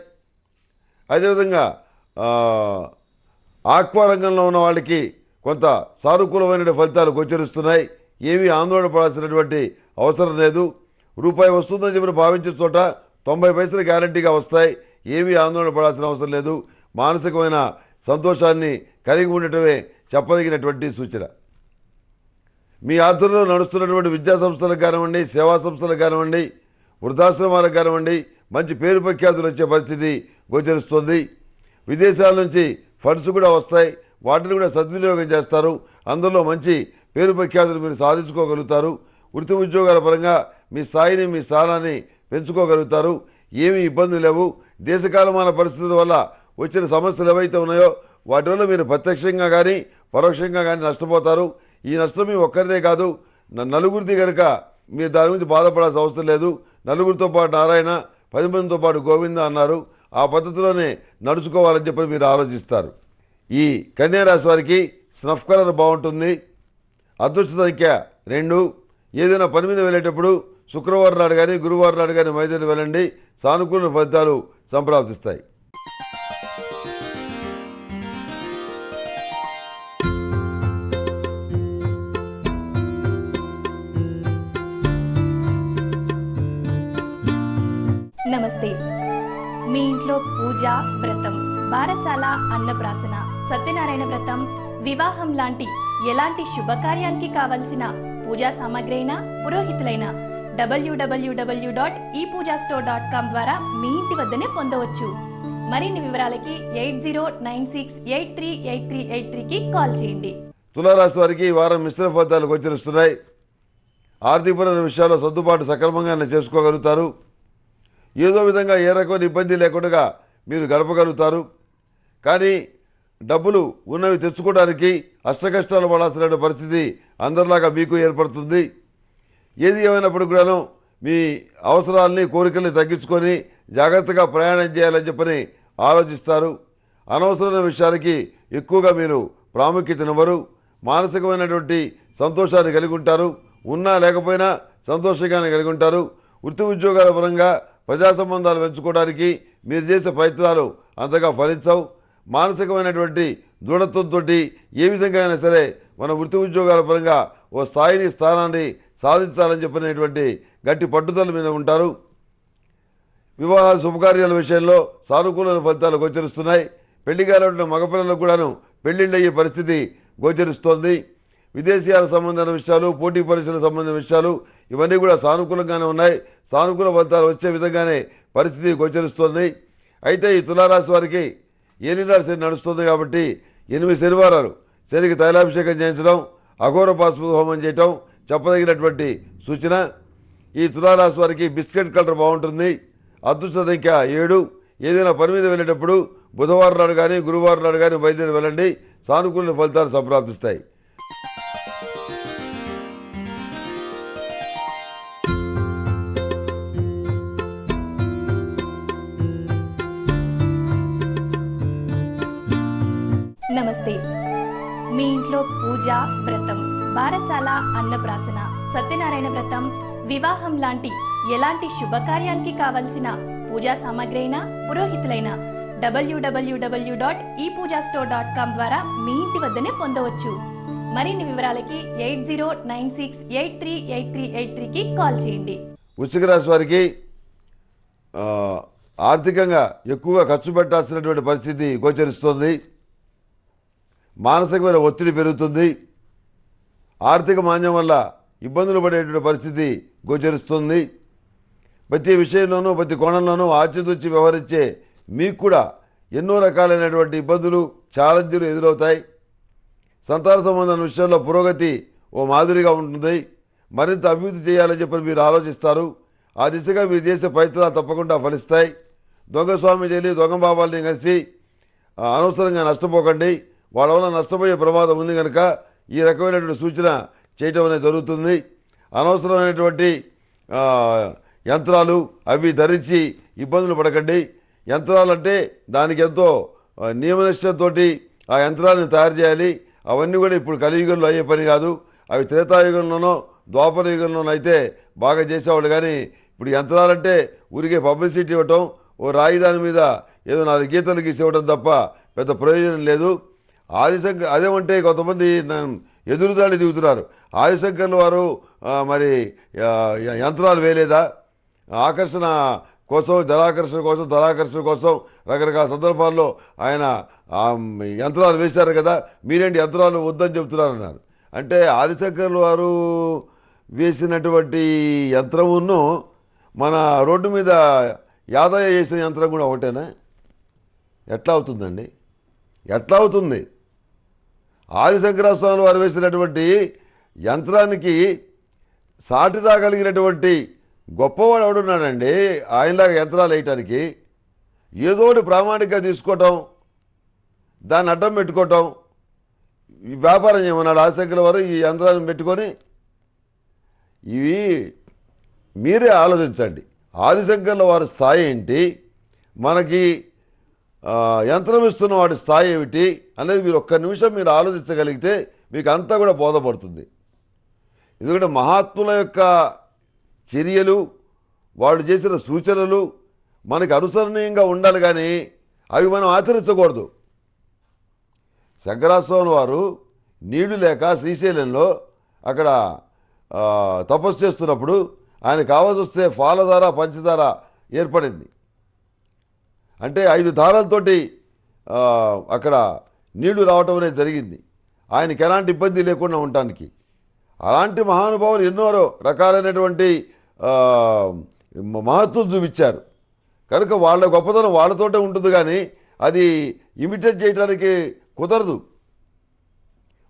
అదేవిధంగా ఆక్వా రంగంలో ఉన్న వాళ్ళకి కొంత సానుకూలమైన ఫలితాలు గోచరిస్తున్నాయి ఏమీ ఆందోళన పడాల్సినటువంటి అవసరం లేదు రూపాయి వస్తుందని చెప్పి భావించిన చోట తొంభై పైసలు గ్యారంటీగా వస్తాయి ఏమీ ఆందోళన పడాల్సిన అవసరం లేదు మానసికమైన సంతోషాన్ని కలిగి ఉండటమే చెప్పదగినటువంటి సూచన మీ ఆధ్వర్యంలో నడుస్తున్నటువంటి విద్యా సంస్థలకు కానివ్వండి సేవా సంస్థలకు కానివ్వండి వృద్ధాశ్రమాలకు కానివ్వండి మంచి పేరు ప్రఖ్యాతులు వచ్చే పరిస్థితి గోచరిస్తుంది విదేశాల నుంచి ఫండ్స్ కూడా వస్తాయి వాటిని కూడా సద్వినియోగం చేస్తారు అందులో మంచి పేరు ప్రఖ్యాతులు మీరు సాధించుకోగలుగుతారు వృత్తి ఉద్యోగాల పరంగా మీ స్థాయిని మీ స్థానాన్ని పెంచుకోగలుగుతారు ఏమి ఇబ్బంది లేవు మన పరిస్థితుల వల్ల వచ్చిన సమస్యలు ఏవైతే ఉన్నాయో వాటి వల్ల మీరు ప్రత్యక్షంగా కానీ పరోక్షంగా కానీ నష్టపోతారు ఈ నష్టం మీ ఒక్కరిదే కాదు నలుగురిది కనుక మీరు దాని గురించి బాధపడాల్సిన అవసరం లేదు నలుగురితో పాటు నారాయణ పది మందితో పాటు గోవింద అన్నారు ఆ పద్ధతిలోనే నడుచుకోవాలని చెప్పి మీరు ఆలోచిస్తారు ఈ కన్యారాశి వారికి స్నఫ్ కలర్ బాగుంటుంది అదృష్ట సంఖ్య రెండు ఏదైనా పని మీద వెళ్ళేటప్పుడు శుక్రవారం నాడు కానీ గురువారం నాడు కానీ మైదేరి వెళ్ళండి సానుకూల ఫలితాలు సంప్రాప్తిస్తాయి నమస్తే మీ ఇంట్లో పూజ వ్రతం బారసాల అన్నప్రాసన సత్యనారాయణ వ్రతం వివాహం లాంటి ఎలాంటి శుభకార్యానికి కావలసిన పూజా సామాగ్రి అయినా పురోహితులైనా డబ్ల్యూడబ్ల్యూడబ్ల్యూ dot E Puja store dot com ద్వారా మీ ఇంటి వద్దనే పొందవచ్చు మరిన్ని వివరాలకి eight zero nine six eight three eight three eight త్రీకి కాల్ చేయండి తులారాశి వారికి ఈ వారం మిశ్రమ ఫలితాలు గోచరిస్తున్నాయి ఆర్థికపరమైన విషయాల్లో సర్దుబాటు సక్రమంగా చేసుకోగలుగుతారు ఏదో విధంగా ఏ రకమైన ఇబ్బంది లేకుండా మీరు గడపగలుగుతారు కానీ డబ్బులు ఉన్నవి తెచ్చుకోవడానికి అష్టకష్టాలు పడాల్సిన పరిస్థితి అందరిలాగా మీకు ఏర్పడుతుంది ఏది ఏమైనప్పుడు కూడాను మీ అవసరాలని కోరికల్ని తగ్గించుకొని జాగ్రత్తగా ప్రయాణం చేయాలని చెప్పని ఆలోచిస్తారు అనవసరమైన విషయాలకి ఎక్కువగా మీరు ప్రాముఖ్యతనివ్వరు మానసికమైనటువంటి సంతోషాన్ని కలిగి ఉంటారు ఉన్నా లేకపోయినా సంతోషంగానే కలిగి ఉంటారు వృత్తి ఉద్యోగాల పరంగా ప్రజా సంబంధాలు పెంచుకోవడానికి మీరు చేసే ప్రయత్నాలు అంతగా ఫలించవు మానసికమైనటువంటి దృఢత్వంతో ఏ విధంగా అయినా సరే మన వృత్తి ఉద్యోగాల పరంగా ఓ స్థాయిని స్థానాన్ని సాధించాలని చెప్పినటువంటి గట్టి పట్టుదల మీద ఉంటారు వివాహ శుభకార్యాల విషయంలో సానుకూల ఫలితాలు గోచరిస్తున్నాయి పెళ్లి కాలంలో మగపిల్లలకు కూడాను పెళ్లిళ్ళయ్యే పరిస్థితి గోచరిస్తోంది విదేశీయాల సంబంధమైన విషయాలు పోటీ పరీక్షల సంబంధ విషయాలు ఇవన్నీ కూడా సానుకూలంగానే ఉన్నాయి సానుకూల ఫలితాలు వచ్చే విధంగానే పరిస్థితి గోచరిస్తోంది అయితే ఈ తులారాశి వారికి ఏలినాడు శని నడుస్తుంది కాబట్టి ఎనిమిది శనివారాలు శనికి తైలాభిషేకం చేయించడం అఘోర పాశుభ హోమం చేయటం చెప్పదగినటువంటి సూచన ఈ తులారాశి వారికి బిస్కెట్ కలర్ బాగుంటుంది అదృష్ట సంఖ్య ఏడు ఏదైనా పని మీద వెళ్ళేటప్పుడు బుధవారం నాడు కానీ గురువారం నాడు కానీ బయలుదేరి వెళ్ళండి సానుకూల ఫలితాలు సంప్రాప్తిస్తాయి నమస్తే మీ ఇంట్లో పూజ బారసాల అన్నప్రాసన సత్యనారాయణ వ్రతం వివాహం లాంటి ఎలాంటి శుభకార్యానికి కావలసిన పూజా సామాగ్రి అయినా పురోహితులైన డబ్ల్యూడబ్ల్యూడబ్ల్యూ dot E Puja store dot com ద్వారా మీ ఇంటి వద్దనే పొందవచ్చు మరిన్ని వివరాలకి eight zero nine six eight three eight three eight త్రీకి కాల్ చేయండి వృశ్చిక రాశి వారికి ఆర్థికంగా ఎక్కువగా ఖర్చు పెట్టాల్సినటువంటి పరిస్థితి గోచరిస్తుంది మానసికమైన ఒత్తిడి పెరుగుతుంది ఆర్థిక మాంద్యం వల్ల ఇబ్బందులు పడేటువంటి పరిస్థితి గోచరిస్తుంది ప్రతి విషయంలోనూ ప్రతి కోణంలోనూ ఆచితూచి వ్యవహరించే మీకు కూడా ఎన్నో రకాలైనటువంటి ఇబ్బందులు ఛాలెంజ్లు ఎదురవుతాయి సంతాన సంబంధం విషయంలో పురోగతి ఓ మాదిరిగా ఉంటుంది మరింత అభివృద్ధి చేయాలని చెప్పి మీరు ఆలోచిస్తారు ఆ దిశగా మీరు చేసే ప్రయత్నాలు తప్పకుండా ఫలిస్తాయి దొంగస్వామి చెల్లి దొంగ బాబాల్ని కలిసి అనవసరంగా నష్టపోకండి వాళ్ళ వల్ల నష్టపోయే ప్రమాదం ఉంది కనుక ఈ రకమైనటువంటి సూచన చేయటం అనేది జరుగుతుంది అనవసరమైనటువంటి యంత్రాలు అవి ధరించి ఇబ్బందులు పడకండి యంత్రాలంటే దానికి ఎంతో నియమనిష్టతో ఆ యంత్రాలను తయారు చేయాలి అవన్నీ కూడా ఇప్పుడు కలియుగంలో అయ్యే పని కాదు అవి త్రేతాయుగంలోనో ద్వాపర యుగంలోనో అయితే బాగా చేసేవాళ్ళు కానీ ఇప్పుడు యంత్రాలంటే ఊరికే పబ్లిసిటీ ఇవ్వటం ఓ రాయి దాని మీద ఏదో నాలుగు గీతలు గీసి ఇవ్వడం తప్ప పెద్ద ప్రయోజనం లేదు ఆదిశంకర్ అదేమంటే కొంతమంది ఎదురుదాడి దిగుతున్నారు ఆదిశంకర్లు వారు మరి యంత్రాలు వేయలేదా ఆకర్షణ కోసం జలాకర్షణ కోసం ధరాకర్షణ కోసం రకరకాల సందర్భాల్లో ఆయన యంత్రాలు వేశారు కదా మీరేంటి యంత్రాలు వద్దని చెబుతున్నారన్నారు అంటే ఆదిశంకర్లు వారు వేసినటువంటి యంత్రమును మన రోడ్డు మీద యాదయ్య చేసిన యంత్రం కూడా ఒకటేనా ఎట్లా అవుతుందండి ఎట్లా అవుతుంది ఆది శంకరాస్వామి వారు వేసినటువంటి యంత్రానికి సాటి రాగలిగినటువంటి గొప్పవాడు ఎవడున్నాడండి ఆయనలాగా యంత్రాలు వేయటానికి ఏదోటి ప్రామాణికంగా తీసుకోవటం దాన్ని అడ్డం పెట్టుకోవటం వ్యాపారం చేయమన్నాడు ఆశంకల వారు ఈ యంత్రాలను పెట్టుకొని ఇవి మీరే ఆలోచించండి ఆదిశంకర్ల వారి స్థాయి ఏంటి మనకి యంత్రం ఇస్తున్న వాటి స్థాయి ఏమిటి అనేది మీరు ఒక్క నిమిషం మీరు ఆలోచించగలిగితే మీకు అంతా కూడా బోధపడుతుంది ఎందుకంటే మహాత్ముల యొక్క చర్యలు వాళ్ళు చేసిన సూచనలు మనకి అనుసరణీయంగా ఉండాలి కానీ అవి మనం ఆచరించకూడదు శంకరాస్వామి వారు నీళ్లు లేక శ్రీశైలంలో అక్కడ తపస్సు చేస్తున్నప్పుడు ఆయన కావాల్సి వస్తే పాలధార పంచదార ఏర్పడింది అంటే ఐదు ధారలతోటి అక్కడ నీళ్లు రావటం అనేది జరిగింది ఆయనకి ఎలాంటి ఇబ్బంది లేకుండా ఉండటానికి అలాంటి మహానుభావులు ఎన్నో రకాలైనటువంటి మహత్వం చూపించారు కనుక వాళ్ళ గొప్పతనం వాళ్ళతోటే ఉంటుంది కానీ అది ఇమిటేట్ చేయడానికి కుదరదు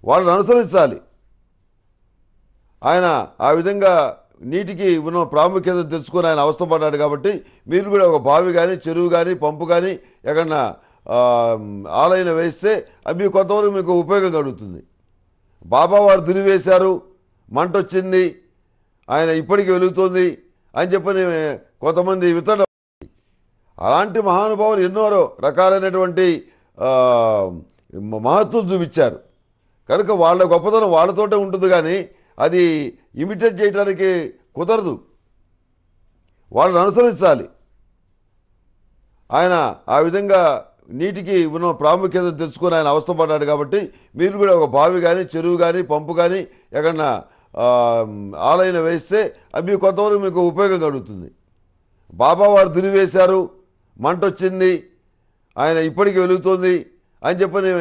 వాళ్ళని అనుసరించాలి ఆయన ఆ విధంగా నీటికి ఉన్న ప్రాముఖ్యత తెలుసుకొని ఆయన అవసరపడ్డాడు కాబట్టి మీరు కూడా ఒక బావి కానీ చెరువు కానీ పంపు కానీ ఎక్కడన్నా ఆలయన వేస్తే అవి కొంతవరకు మీకు ఉపయోగం కలుగుతుంది బాబా వారు దునివేశారు మంట వచ్చింది ఆయన ఇప్పటికీ వెలుగుతుంది అని చెప్పని కొంతమంది విత్తడం అలాంటి మహానుభావులు ఎన్నో రకాలైనటువంటి మహత్వం చూపించారు కనుక వాళ్ళ గొప్పతనం వాళ్ళతోటే ఉంటుంది కానీ అది ఇమిటేట్ చేయడానికి కుదరదు వాళ్ళని అనుసరించాలి ఆయన ఆ విధంగా నీటికి ఉన్న ప్రాముఖ్యత తెలుసుకొని ఆయన అవసరపడ్డాడు కాబట్టి మీరు కూడా ఒక బావి కానీ చెరువు కానీ పంపు కానీ ఎక్కడన్నా ఆలైన వేస్తే అవి కొంతవరకు మీకు ఉపయోగం కలుగుతుంది బాబా వారు దునివేశారు మంట వచ్చింది ఆయన ఇప్పటికీ వెలుగుతుంది అని చెప్పని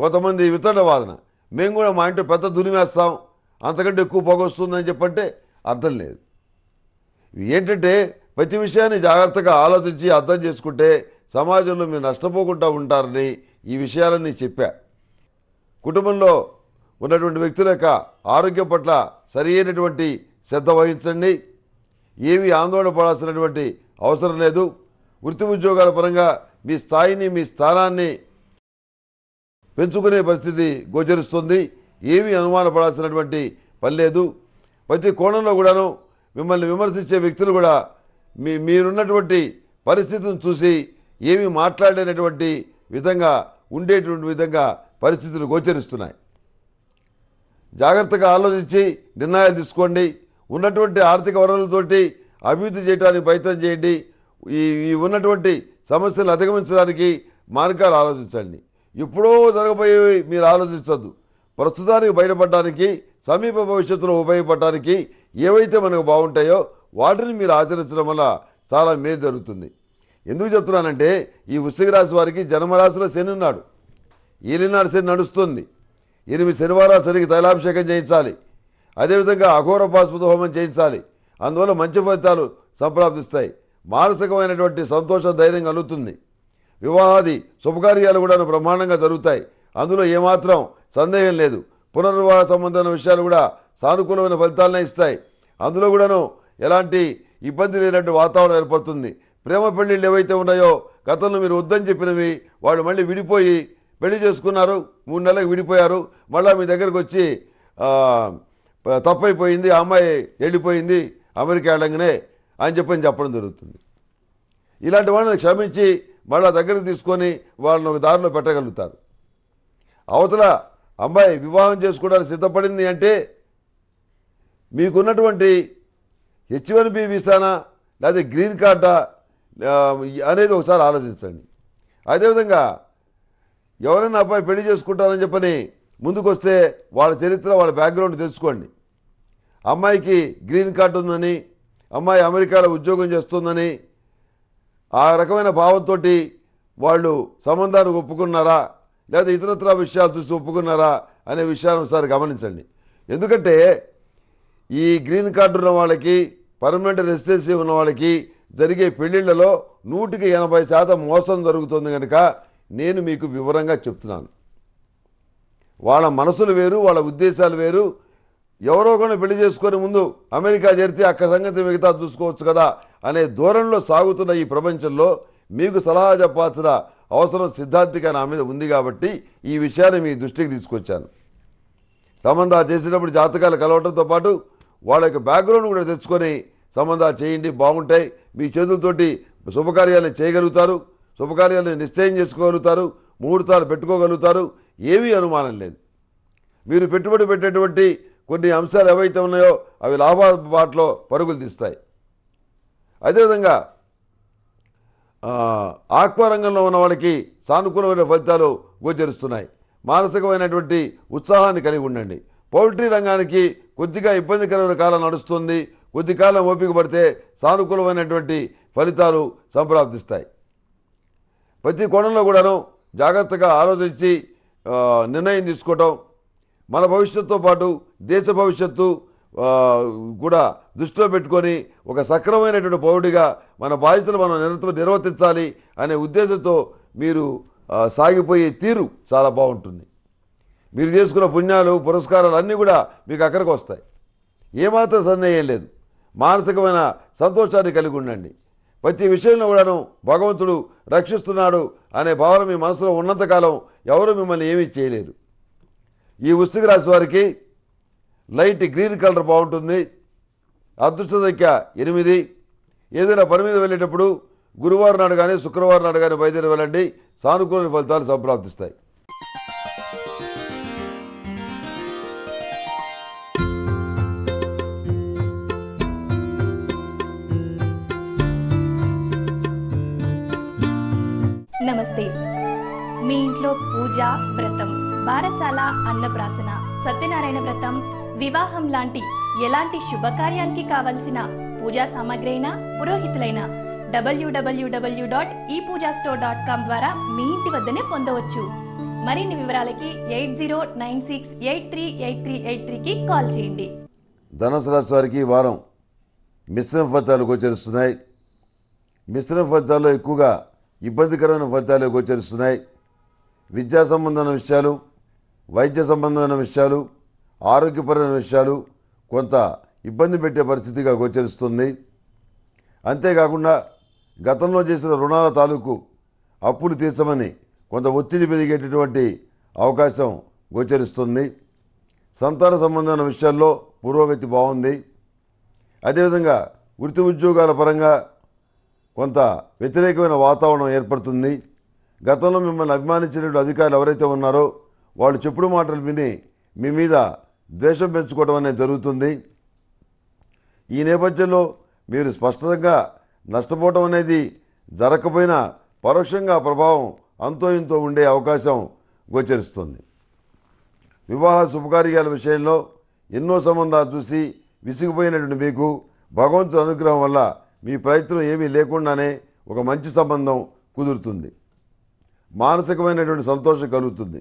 కొంతమంది వితరణ వాదన మేము కూడా మా ఇంట్లో పెద్ద దునివేస్తాం అంతకంటే ఎక్కువ పొగ వస్తుందని చెప్పంటే అర్థం లేదు ఏంటంటే ప్రతి విషయాన్ని జాగ్రత్తగా ఆలోచించి అర్థం చేసుకుంటే సమాజంలో మీరు నష్టపోకుండా ఉంటారని ఈ విషయాలన్నీ చెప్పా కుటుంబంలో ఉన్నటువంటి వ్యక్తుల యొక్క ఆరోగ్యం పట్ల అయినటువంటి శ్రద్ధ వహించండి ఏమీ ఆందోళన పడాల్సినటువంటి అవసరం లేదు వృత్తి ఉద్యోగాల పరంగా మీ స్థాయిని మీ స్థానాన్ని పెంచుకునే పరిస్థితి గోచరిస్తుంది ఏమీ అనుమానపడాల్సినటువంటి పని లేదు ప్రతి కోణంలో కూడాను మిమ్మల్ని విమర్శించే వ్యక్తులు కూడా మీ మీరున్నటువంటి పరిస్థితిని చూసి ఏమీ మాట్లాడేనటువంటి విధంగా ఉండేటువంటి విధంగా పరిస్థితులు గోచరిస్తున్నాయి జాగ్రత్తగా ఆలోచించి నిర్ణయాలు తీసుకోండి ఉన్నటువంటి ఆర్థిక వనరులతోటి అభివృద్ధి చేయడానికి ప్రయత్నం చేయండి ఈ ఉన్నటువంటి సమస్యలు అధిగమించడానికి మార్గాలు ఆలోచించండి ఎప్పుడో జరగబోయేవి మీరు ఆలోచించద్దు ప్రస్తుతానికి బయటపడడానికి సమీప భవిష్యత్తులో ఉపయోగపడటానికి ఏవైతే మనకు బాగుంటాయో వాటిని మీరు ఆచరించడం వల్ల చాలా మేలు జరుగుతుంది ఎందుకు చెప్తున్నానంటే ఈ వృశ్చిక రాశి వారికి జన్మరాశిలో శని ఉన్నాడు ఏలినాడు శని నడుస్తుంది ఎనిమిది శనివారా శనికి తైలాభిషేకం చేయించాలి అదేవిధంగా అఘోర పాశుపత హోమం చేయించాలి అందువల్ల మంచి ఫలితాలు సంప్రాప్తిస్తాయి మానసికమైనటువంటి సంతోష ధైర్యం కలుగుతుంది వివాహాది శుభకార్యాలు కూడా బ్రహ్మాండంగా జరుగుతాయి అందులో ఏమాత్రం సందేహం లేదు పునర్వాహ సంబంధమైన విషయాలు కూడా సానుకూలమైన ఫలితాలనే ఇస్తాయి అందులో కూడాను ఎలాంటి ఇబ్బంది లేనట్టు వాతావరణం ఏర్పడుతుంది ప్రేమ పెళ్లిళ్ళు ఏవైతే ఉన్నాయో గతంలో మీరు వద్దని చెప్పినవి వాళ్ళు మళ్ళీ విడిపోయి పెళ్లి చేసుకున్నారు మూడు నెలలకు విడిపోయారు మళ్ళీ మీ దగ్గరకు వచ్చి తప్పైపోయింది అమ్మాయి వెళ్ళిపోయింది అమెరికా వెళ్ళంగానే అని చెప్పని చెప్పడం జరుగుతుంది ఇలాంటి వాళ్ళని క్షమించి మళ్ళీ దగ్గరకు తీసుకొని వాళ్ళని ఒక దారిలో పెట్టగలుగుతారు అవతల అమ్మాయి వివాహం చేసుకోవడానికి సిద్ధపడింది అంటే మీకున్నటువంటి హెచ్ వన్ బి వీసానా లేదా గ్రీన్ కార్డా అనేది ఒకసారి ఆలోచించండి అదేవిధంగా ఎవరైనా అబ్బాయి పెళ్లి చేసుకుంటారని చెప్పని ముందుకు వస్తే వాళ్ళ చరిత్ర వాళ్ళ బ్యాక్గ్రౌండ్ తెలుసుకోండి అమ్మాయికి గ్రీన్ కార్డు ఉందని అమ్మాయి అమెరికాలో ఉద్యోగం చేస్తుందని ఆ రకమైన భావంతో వాళ్ళు సంబంధాన్ని ఒప్పుకున్నారా లేదా ఇతరత్ర విషయాలు చూసి ఒప్పుకున్నారా అనే విషయాన్ని ఒకసారి గమనించండి ఎందుకంటే ఈ గ్రీన్ కార్డు ఉన్న వాళ్ళకి పర్మనెంట్ రెసిడెన్సీ ఉన్న వాళ్ళకి జరిగే పెళ్లిళ్లలో నూటికి ఎనభై శాతం మోసం జరుగుతుంది కనుక నేను మీకు వివరంగా చెప్తున్నాను వాళ్ళ మనసులు వేరు వాళ్ళ ఉద్దేశాలు వేరు ఎవరో ఒకరిని పెళ్లి చేసుకునే ముందు అమెరికా చేరితే అక్క సంగతి మిగతా చూసుకోవచ్చు కదా అనే దూరంలో సాగుతున్న ఈ ప్రపంచంలో మీకు సలహా చెప్పాల్సిన అవసరం సిద్ధాంతిక నా మీద ఉంది కాబట్టి ఈ విషయాన్ని మీ దృష్టికి తీసుకొచ్చాను సంబంధాలు చేసేటప్పుడు జాతకాలు కలవటంతో పాటు వాళ్ళ యొక్క బ్యాక్గ్రౌండ్ కూడా తెచ్చుకొని సంబంధాలు చేయండి బాగుంటాయి మీ చేతులతోటి శుభకార్యాలను చేయగలుగుతారు శుభకార్యాలను నిశ్చయం చేసుకోగలుగుతారు ముహూర్తాలు పెట్టుకోగలుగుతారు ఏమీ అనుమానం లేదు మీరు పెట్టుబడి పెట్టేటువంటి కొన్ని అంశాలు ఏవైతే ఉన్నాయో అవి లాభాల బాటలో పరుగులు తీస్తాయి అదేవిధంగా ఆక్వారంగంలో ఉన్న వాళ్ళకి సానుకూలమైన ఫలితాలు గోచరిస్తున్నాయి మానసికమైనటువంటి ఉత్సాహాన్ని కలిగి ఉండండి పౌల్ట్రీ రంగానికి కొద్దిగా ఇబ్బందికరమైన కాలం నడుస్తుంది కొద్ది కాలం ఓపిక పడితే సానుకూలమైనటువంటి ఫలితాలు సంప్రాప్తిస్తాయి ప్రతి కోణంలో కూడాను జాగ్రత్తగా ఆలోచించి నిర్ణయం తీసుకోవటం మన భవిష్యత్తుతో పాటు దేశ భవిష్యత్తు కూడా దృష్టిలో పెట్టుకొని ఒక సక్రమైనటువంటి పౌరుడిగా మన బాధ్యతలు మనం నిరంతరం నిర్వర్తించాలి అనే ఉద్దేశంతో మీరు సాగిపోయే తీరు చాలా బాగుంటుంది మీరు చేసుకున్న పుణ్యాలు పురస్కారాలు అన్నీ కూడా మీకు అక్కడికి వస్తాయి ఏమాత్రం సందేహం లేదు మానసికమైన సంతోషాన్ని కలిగి ఉండండి ప్రతి విషయంలో కూడాను భగవంతుడు రక్షిస్తున్నాడు అనే భావన మీ మనసులో ఉన్నంతకాలం ఎవరు మిమ్మల్ని ఏమీ చేయలేరు ఈ ఉత్సుక రాశి వారికి లైట్ గ్రీన్ కలర్ బాగుంటుంది అదృష్ట సంఖ్య ఎనిమిది ఏదైనా పని మీద వెళ్ళేటప్పుడు గురువారం నాడు కానీ శుక్రవారం నాడు కానీ బయలుదేరి వెళ్ళండి సానుకూల ఫలితాలు సంప్రాప్తిస్తాయి నమస్తే మీ ఇంట్లో పూజ వ్రతం బారసాల అన్నప్రాసన సత్యనారాయణ వ్రతం వివాహం లాంటి ఎలాంటి శుభకార్యానికి కావలసిన పూజా సామాగ్రి అయినా పురోహితులైనా డబ్ల్యూడబ్ల్యూడబ్ల్యూ dot E Puja store dot com ద్వారా మీ ఇంటి వద్దనే పొందవచ్చు మరిన్ని వివరాలకి eight zero nine six eight three eight three eight త్రీకి కాల్ చేయండి ధనుసు రాశి వారికి వారం మిశ్రమ ఫలితాలు గోచరిస్తున్నాయి మిశ్రమ ఫలితాల్లో ఎక్కువగా ఇబ్బందికరమైన ఫలితాలు గోచరిస్తున్నాయి విద్యా సంబంధమైన విషయాలు వైద్య సంబంధమైన విషయాలు ఆరోగ్యపరమైన విషయాలు కొంత ఇబ్బంది పెట్టే పరిస్థితిగా గోచరిస్తుంది అంతేకాకుండా గతంలో చేసిన రుణాల తాలూకు అప్పులు తీర్చమని కొంత ఒత్తిడి పెరిగేటటువంటి అవకాశం గోచరిస్తుంది సంతాన సంబంధమైన విషయాల్లో పురోగతి బాగుంది అదేవిధంగా వృత్తి ఉద్యోగాల పరంగా కొంత వ్యతిరేకమైన వాతావరణం ఏర్పడుతుంది గతంలో మిమ్మల్ని అభిమానించినటువంటి అధికారులు ఎవరైతే ఉన్నారో వాళ్ళు చెప్పుడు మాటలు విని మీ మీద ద్వేషం పెంచుకోవడం అనేది జరుగుతుంది ఈ నేపథ్యంలో మీరు స్పష్టంగా నష్టపోవటం అనేది జరగకపోయినా పరోక్షంగా ప్రభావం అంతో ఇంతో ఉండే అవకాశం గోచరిస్తుంది వివాహ శుభకార్యాల విషయంలో ఎన్నో సంబంధాలు చూసి విసిగిపోయినటువంటి మీకు భగవంతుడి అనుగ్రహం వల్ల మీ ప్రయత్నం ఏమీ లేకుండానే ఒక మంచి సంబంధం కుదురుతుంది మానసికమైనటువంటి సంతోషం కలుగుతుంది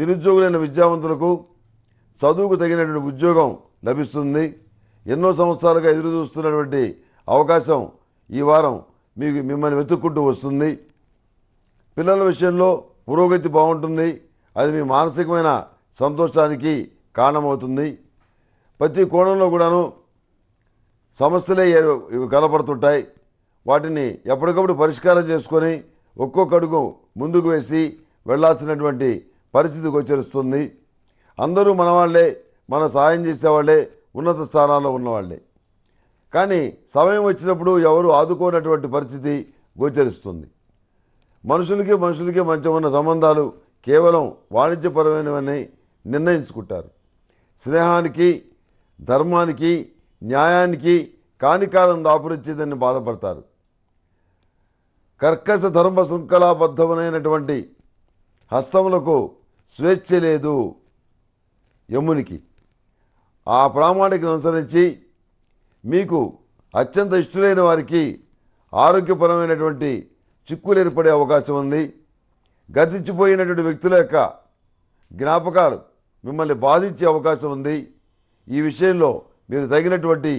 నిరుద్యోగులైన విద్యావంతులకు చదువుకు తగినటువంటి ఉద్యోగం లభిస్తుంది ఎన్నో సంవత్సరాలుగా ఎదురు చూస్తున్నటువంటి అవకాశం ఈ వారం మీకు మిమ్మల్ని వెతుక్కుంటూ వస్తుంది పిల్లల విషయంలో పురోగతి బాగుంటుంది అది మీ మానసికమైన సంతోషానికి కారణమవుతుంది ప్రతి కోణంలో కూడాను సమస్యలే కనపడుతుంటాయి వాటిని ఎప్పటికప్పుడు పరిష్కారం చేసుకొని ఒక్కొక్క అడుగు ముందుకు వేసి వెళ్లాల్సినటువంటి పరిస్థితి గోచరిస్తుంది అందరూ మన వాళ్ళే మన సాయం చేసేవాళ్లే ఉన్నత స్థానాల్లో ఉన్నవాళ్ళే కానీ సమయం వచ్చినప్పుడు ఎవరు ఆదుకోనటువంటి పరిస్థితి గోచరిస్తుంది మనుషులకి మనుషులకి మధ్య ఉన్న సంబంధాలు కేవలం వాణిజ్యపరమైనవని నిర్ణయించుకుంటారు స్నేహానికి ధర్మానికి న్యాయానికి కానికాలం దాపురించేదని బాధపడతారు కర్కశ ధర్మ శృంఖలాబద్ధమైనటువంటి హస్తములకు స్వేచ్ఛ లేదు యమునికి ఆ ప్రామాణికను అనుసరించి మీకు అత్యంత ఇష్టమైన వారికి ఆరోగ్యపరమైనటువంటి చిక్కులు ఏర్పడే అవకాశం ఉంది గతించిపోయినటువంటి వ్యక్తుల యొక్క జ్ఞాపకాలు మిమ్మల్ని బాధించే అవకాశం ఉంది ఈ విషయంలో మీరు తగినటువంటి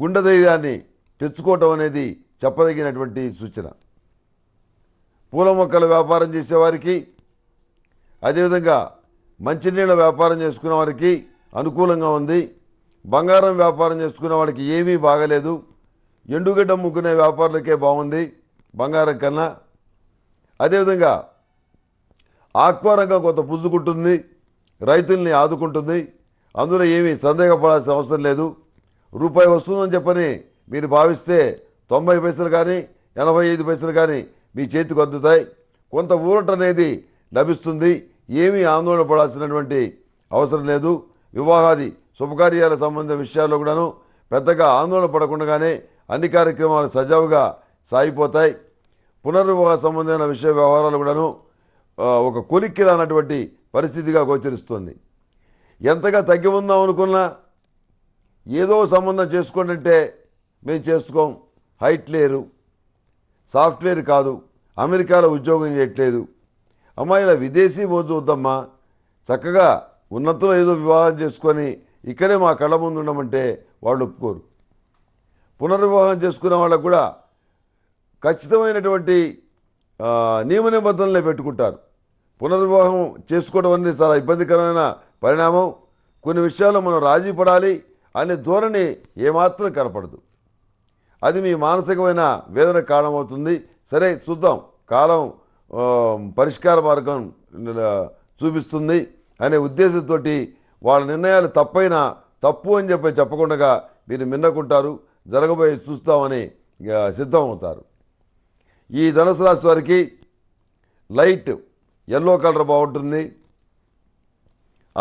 గుండె ధైర్యాన్ని తెచ్చుకోవటం అనేది చెప్పదగినటువంటి సూచన పూల మొక్కల వ్యాపారం చేసేవారికి అదేవిధంగా మంచినీళ్ళ వ్యాపారం చేసుకున్న వారికి అనుకూలంగా ఉంది బంగారం వ్యాపారం చేసుకునే వాడికి ఏమీ బాగలేదు ఎండుగడ్డ అమ్ముకునే వ్యాపారులకే బాగుంది బంగారం కన్నా అదేవిధంగా ఆక్వారంగం కొంత పుంజుకుంటుంది రైతుల్ని ఆదుకుంటుంది అందులో ఏమీ సందేహపడాల్సిన అవసరం లేదు రూపాయి వస్తుందని చెప్పని మీరు భావిస్తే తొంభై పైసలు కానీ ఎనభై ఐదు పైసలు కానీ మీ చేతికి అందుతాయి కొంత ఊరట అనేది లభిస్తుంది ఏమీ ఆందోళన పడాల్సినటువంటి అవసరం లేదు వివాహాది శుభకార్యాల సంబంధ విషయాల్లో కూడాను పెద్దగా ఆందోళన పడకుండానే అన్ని కార్యక్రమాలు సజావుగా సాగిపోతాయి పునర్వివాహ సంబంధమైన విషయ వ్యవహారాలు కూడాను ఒక కొలిక్కి రానటువంటి పరిస్థితిగా గోచరిస్తుంది ఎంతగా తగ్గి ఉందాం అనుకున్నా ఏదో సంబంధం చేసుకోండంటే మేము చేసుకోం హైట్ లేరు సాఫ్ట్వేర్ కాదు అమెరికాలో ఉద్యోగం చేయట్లేదు అమ్మాయి ఇలా విదేశీ భోజనం వద్దమ్మా చక్కగా ఉన్నతలో ఏదో వివాహం చేసుకొని ఇక్కడే మా కళ్ళ ముందు ఉండమంటే వాళ్ళు ఒప్పుకోరు పునర్వివాహం చేసుకున్న వాళ్ళకు కూడా ఖచ్చితమైనటువంటి నియమ నిబంధనలే పెట్టుకుంటారు పునర్వివాహం చేసుకోవడం అనేది చాలా ఇబ్బందికరమైన పరిణామం కొన్ని విషయాల్లో మనం రాజీ పడాలి అనే ధోరణి ఏమాత్రం కనపడదు అది మీ మానసికమైన వేదన కారణమవుతుంది సరే చూద్దాం కాలం పరిష్కార మార్గం చూపిస్తుంది అనే ఉద్దేశంతో వాళ్ళ నిర్ణయాలు తప్పైనా తప్పు అని చెప్పి చెప్పకుండా వీరు మిన్నకుంటారు జరగబోయే చూస్తామని సిద్ధం అవుతారు ఈ ధనుసు రాశి వారికి లైట్ ఎల్లో కలర్ బాగుంటుంది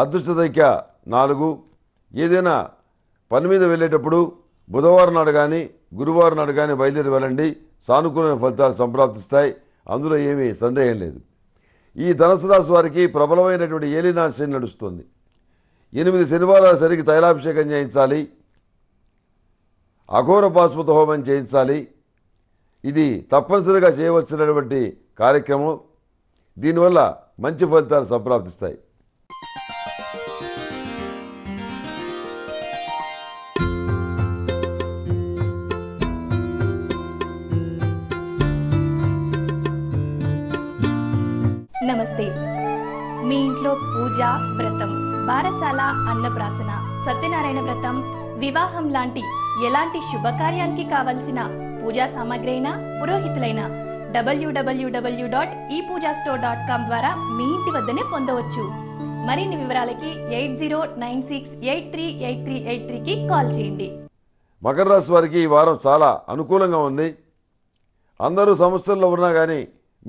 అదృష్ట సంఖ్య నాలుగు ఏదైనా పని మీద వెళ్ళేటప్పుడు బుధవారం నాడు కానీ గురువారం నాడు కానీ బయలుదేరి వెళ్ళండి సానుకూలమైన ఫలితాలు సంప్రాప్తిస్తాయి అందులో ఏమీ సందేహం లేదు ఈ ధనసు రాశి వారికి ప్రబలమైనటువంటి ఏలినాటి నడుస్తుంది ఎనిమిది శనివారాల సరికి తైలాభిషేకం చేయించాలి అఘోర బాస్మత హోమం చేయించాలి ఇది తప్పనిసరిగా చేయవలసినటువంటి కార్యక్రమం దీనివల్ల మంచి ఫలితాలు సంప్రాప్తిస్తాయి పూజ వ్రతం బారసాల అన్నప్రాసన సత్యనారాయణ వ్రతం వివాహం లాంటి ఎలాంటి శుభకార్యానికి కావలసిన పూజా సామాగ్రి అయినా పురోహితులైన డబ్ల్యూడబ్ల్యూడబ్ల్యూ dot E Puja store dot com ద్వారా మీ ఇంటి వద్దనే పొందవచ్చు మరిన్ని వివరాలకి eight zero nine six eight three eight three eight త్రీకి కాల్ చేయండి మకర రాశి వారికి ఈ వారం చాలా అనుకూలంగా ఉంది అందరూ సమస్యల్లో ఉన్నా కానీ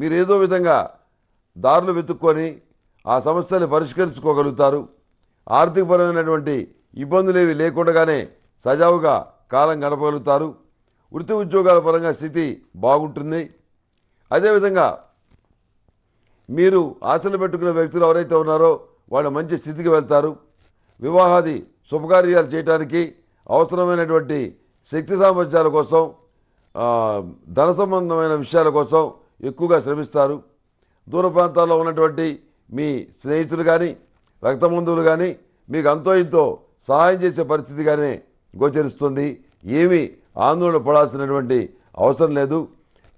మీరు ఏదో విధంగా దారులు వెతుక్కొని ఆ సమస్యలు పరిష్కరించుకోగలుగుతారు ఆర్థికపరమైనటువంటి ఇబ్బందులు ఏవి లేకుండానే సజావుగా కాలం గడపగలుగుతారు వృత్తి ఉద్యోగాల పరంగా స్థితి బాగుంటుంది అదేవిధంగా మీరు ఆశలు పెట్టుకున్న వ్యక్తులు ఎవరైతే ఉన్నారో వాళ్ళు మంచి స్థితికి వెళ్తారు వివాహాది శుభకార్యాలు చేయడానికి అవసరమైనటువంటి శక్తి సామర్థ్యాల కోసం ధన సంబంధమైన విషయాల కోసం ఎక్కువగా శ్రమిస్తారు దూర ప్రాంతాల్లో ఉన్నటువంటి మీ స్నేహితులు కానీ రక్తబంధువులు కానీ మీకు అంతో ఇంతో సహాయం చేసే పరిస్థితిగానే గోచరిస్తుంది ఏమీ ఆందోళన పడాల్సినటువంటి అవసరం లేదు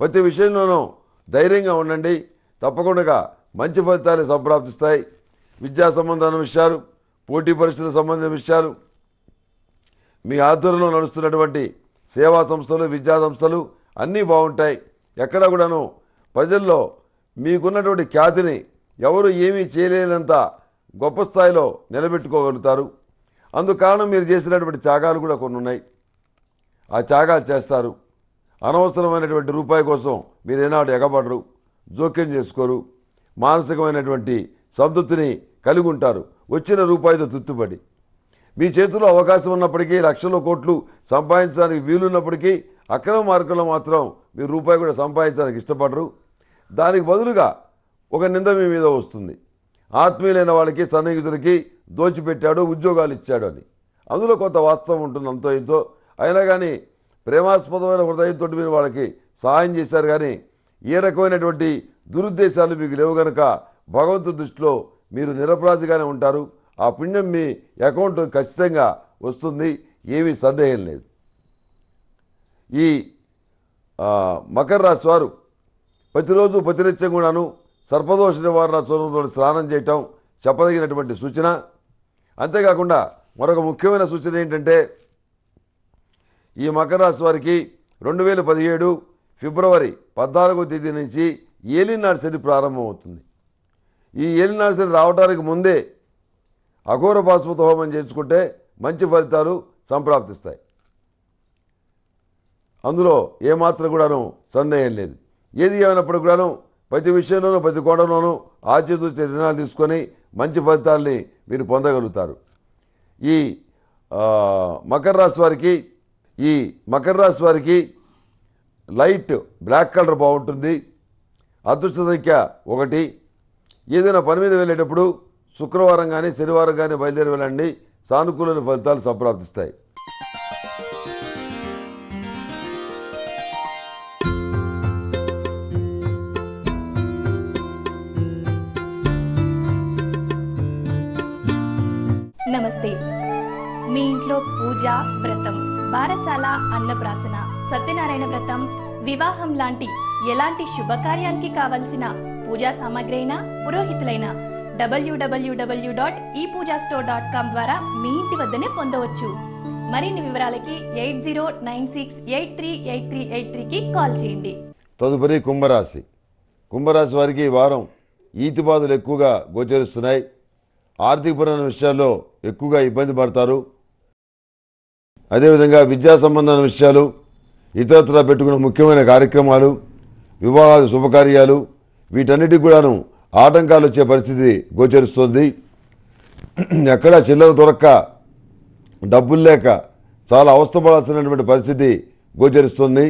ప్రతి విషయంలోనూ ధైర్యంగా ఉండండి తప్పకుండా మంచి ఫలితాలు సంప్రాప్తిస్తాయి విద్యా సంబంధమైన విషయాలు పోటీ పరిస్థితుల సంబంధించిన విషయాలు మీ ఆధ్వర్యంలో నడుస్తున్నటువంటి సేవా సంస్థలు విద్యా సంస్థలు అన్నీ బాగుంటాయి ఎక్కడ కూడాను ప్రజల్లో మీకున్నటువంటి ఖ్యాతిని ఎవరు ఏమీ చేయలేనంత గొప్ప స్థాయిలో నిలబెట్టుకోగలుగుతారు అందుకారణం మీరు చేసినటువంటి త్యాగాలు కూడా కొన్ని ఉన్నాయి ఆ త్యాగాలు చేస్తారు అనవసరమైనటువంటి రూపాయి కోసం మీరు ఏనాడు ఎగబడరు జోక్యం చేసుకోరు మానసికమైనటువంటి సంతృప్తిని కలిగి ఉంటారు వచ్చిన రూపాయితో తృప్తిపడి మీ చేతిలో అవకాశం ఉన్నప్పటికీ లక్షల కోట్లు సంపాదించడానికి వీలున్నప్పటికీ అక్రమ మార్గంలో మాత్రం మీరు రూపాయి కూడా సంపాదించడానికి ఇష్టపడరు దానికి బదులుగా ఒక నింద మీ మీద వస్తుంది ఆత్మీయులైన వాళ్ళకి సన్నిహితులకి దోచిపెట్టాడు ఉద్యోగాలు ఇచ్చాడు అని అందులో కొంత వాస్తవం ఉంటుంది అంతో ఇంతో అయినా కానీ ప్రేమాస్పదమైన హృదయంతో మీరు వాళ్ళకి సహాయం చేశారు కానీ ఏ రకమైనటువంటి దురుద్దేశాలు మీకు లేవు కనుక భగవంతు దృష్టిలో మీరు నిరపరాధిగానే ఉంటారు ఆ పుణ్యం మీ అకౌంట్ ఖచ్చితంగా వస్తుంది ఏమీ సందేహం లేదు ఈ మకర రాశి వారు ప్రతిరోజు ప్రతినిత్యం కూడాను సర్పదోష నివారణ చొరవతో స్నానం చేయటం చెప్పదగినటువంటి సూచన అంతేకాకుండా మరొక ముఖ్యమైన సూచన ఏంటంటే ఈ మకర రాశి వారికి రెండు వేల పదిహేడు ఫిబ్రవరి పద్నాలుగో తేదీ నుంచి ఏలినాడు నర్సరీ ప్రారంభమవుతుంది ఈ ఏలినాడు నర్సరీ రావడానికి ముందే అఘోర పాశుపత హోమం చేర్చుకుంటే మంచి ఫలితాలు సంప్రాప్తిస్తాయి అందులో ఏమాత్రం కూడాను సందేహం లేదు ఏది ఏమైనప్పుడు కూడాను ప్రతి విషయంలోనూ ప్రతి కోణంలోనూ ఆచితూచి నిర్ణయాలు తీసుకొని మంచి ఫలితాల్ని మీరు పొందగలుగుతారు ఈ మకర రాశి వారికి ఈ మకర రాశి వారికి లైట్ బ్లాక్ కలర్ బాగుంటుంది అదృష్ట సంఖ్య ఒకటి ఏదైనా పని మీద వెళ్ళేటప్పుడు శుక్రవారం కానీ శనివారం కానీ బయలుదేరి వెళ్ళండి సానుకూలమైన ఫలితాలు సంప్రాప్తిస్తాయి బారసాల అన్నప్రాసన సత్యనారాయణ వ్రతం వివాహం లాంటి ఎలాంటి శుభకార్యానికి కావలసిన పూజా సామాగ్రి అయినా పురోహితులైన డబ్ల్యూడబ్ల్యూడబ్ల్యూ dot E Puja store dot com ద్వారా మీ ఇంటి వద్దనే పొందవచ్చు మరిన్ని వివరాలకి eight zero nine six eight three eight three eight త్రీకి కాల్ చేయండి తదుపరి కుంభరాశి కుంభరాశి వారికి వారం ఈతిబాధలు ఎక్కువగా గోచరిస్తున్నాయి ఆర్థికపరమైన విషయాల్లో ఎక్కువగా ఇబ్బంది పడతారు అదేవిధంగా విద్యా సంబంధమైన విషయాలు ఇతరత్ర పెట్టుకున్న ముఖ్యమైన కార్యక్రమాలు వివాహాలు శుభకార్యాలు వీటన్నిటికి కూడాను ఆటంకాలు వచ్చే పరిస్థితి గోచరిస్తుంది ఎక్కడ చిల్లర దొరక్క డబ్బులు లేక చాలా అవస్థపడాల్సినటువంటి పరిస్థితి గోచరిస్తుంది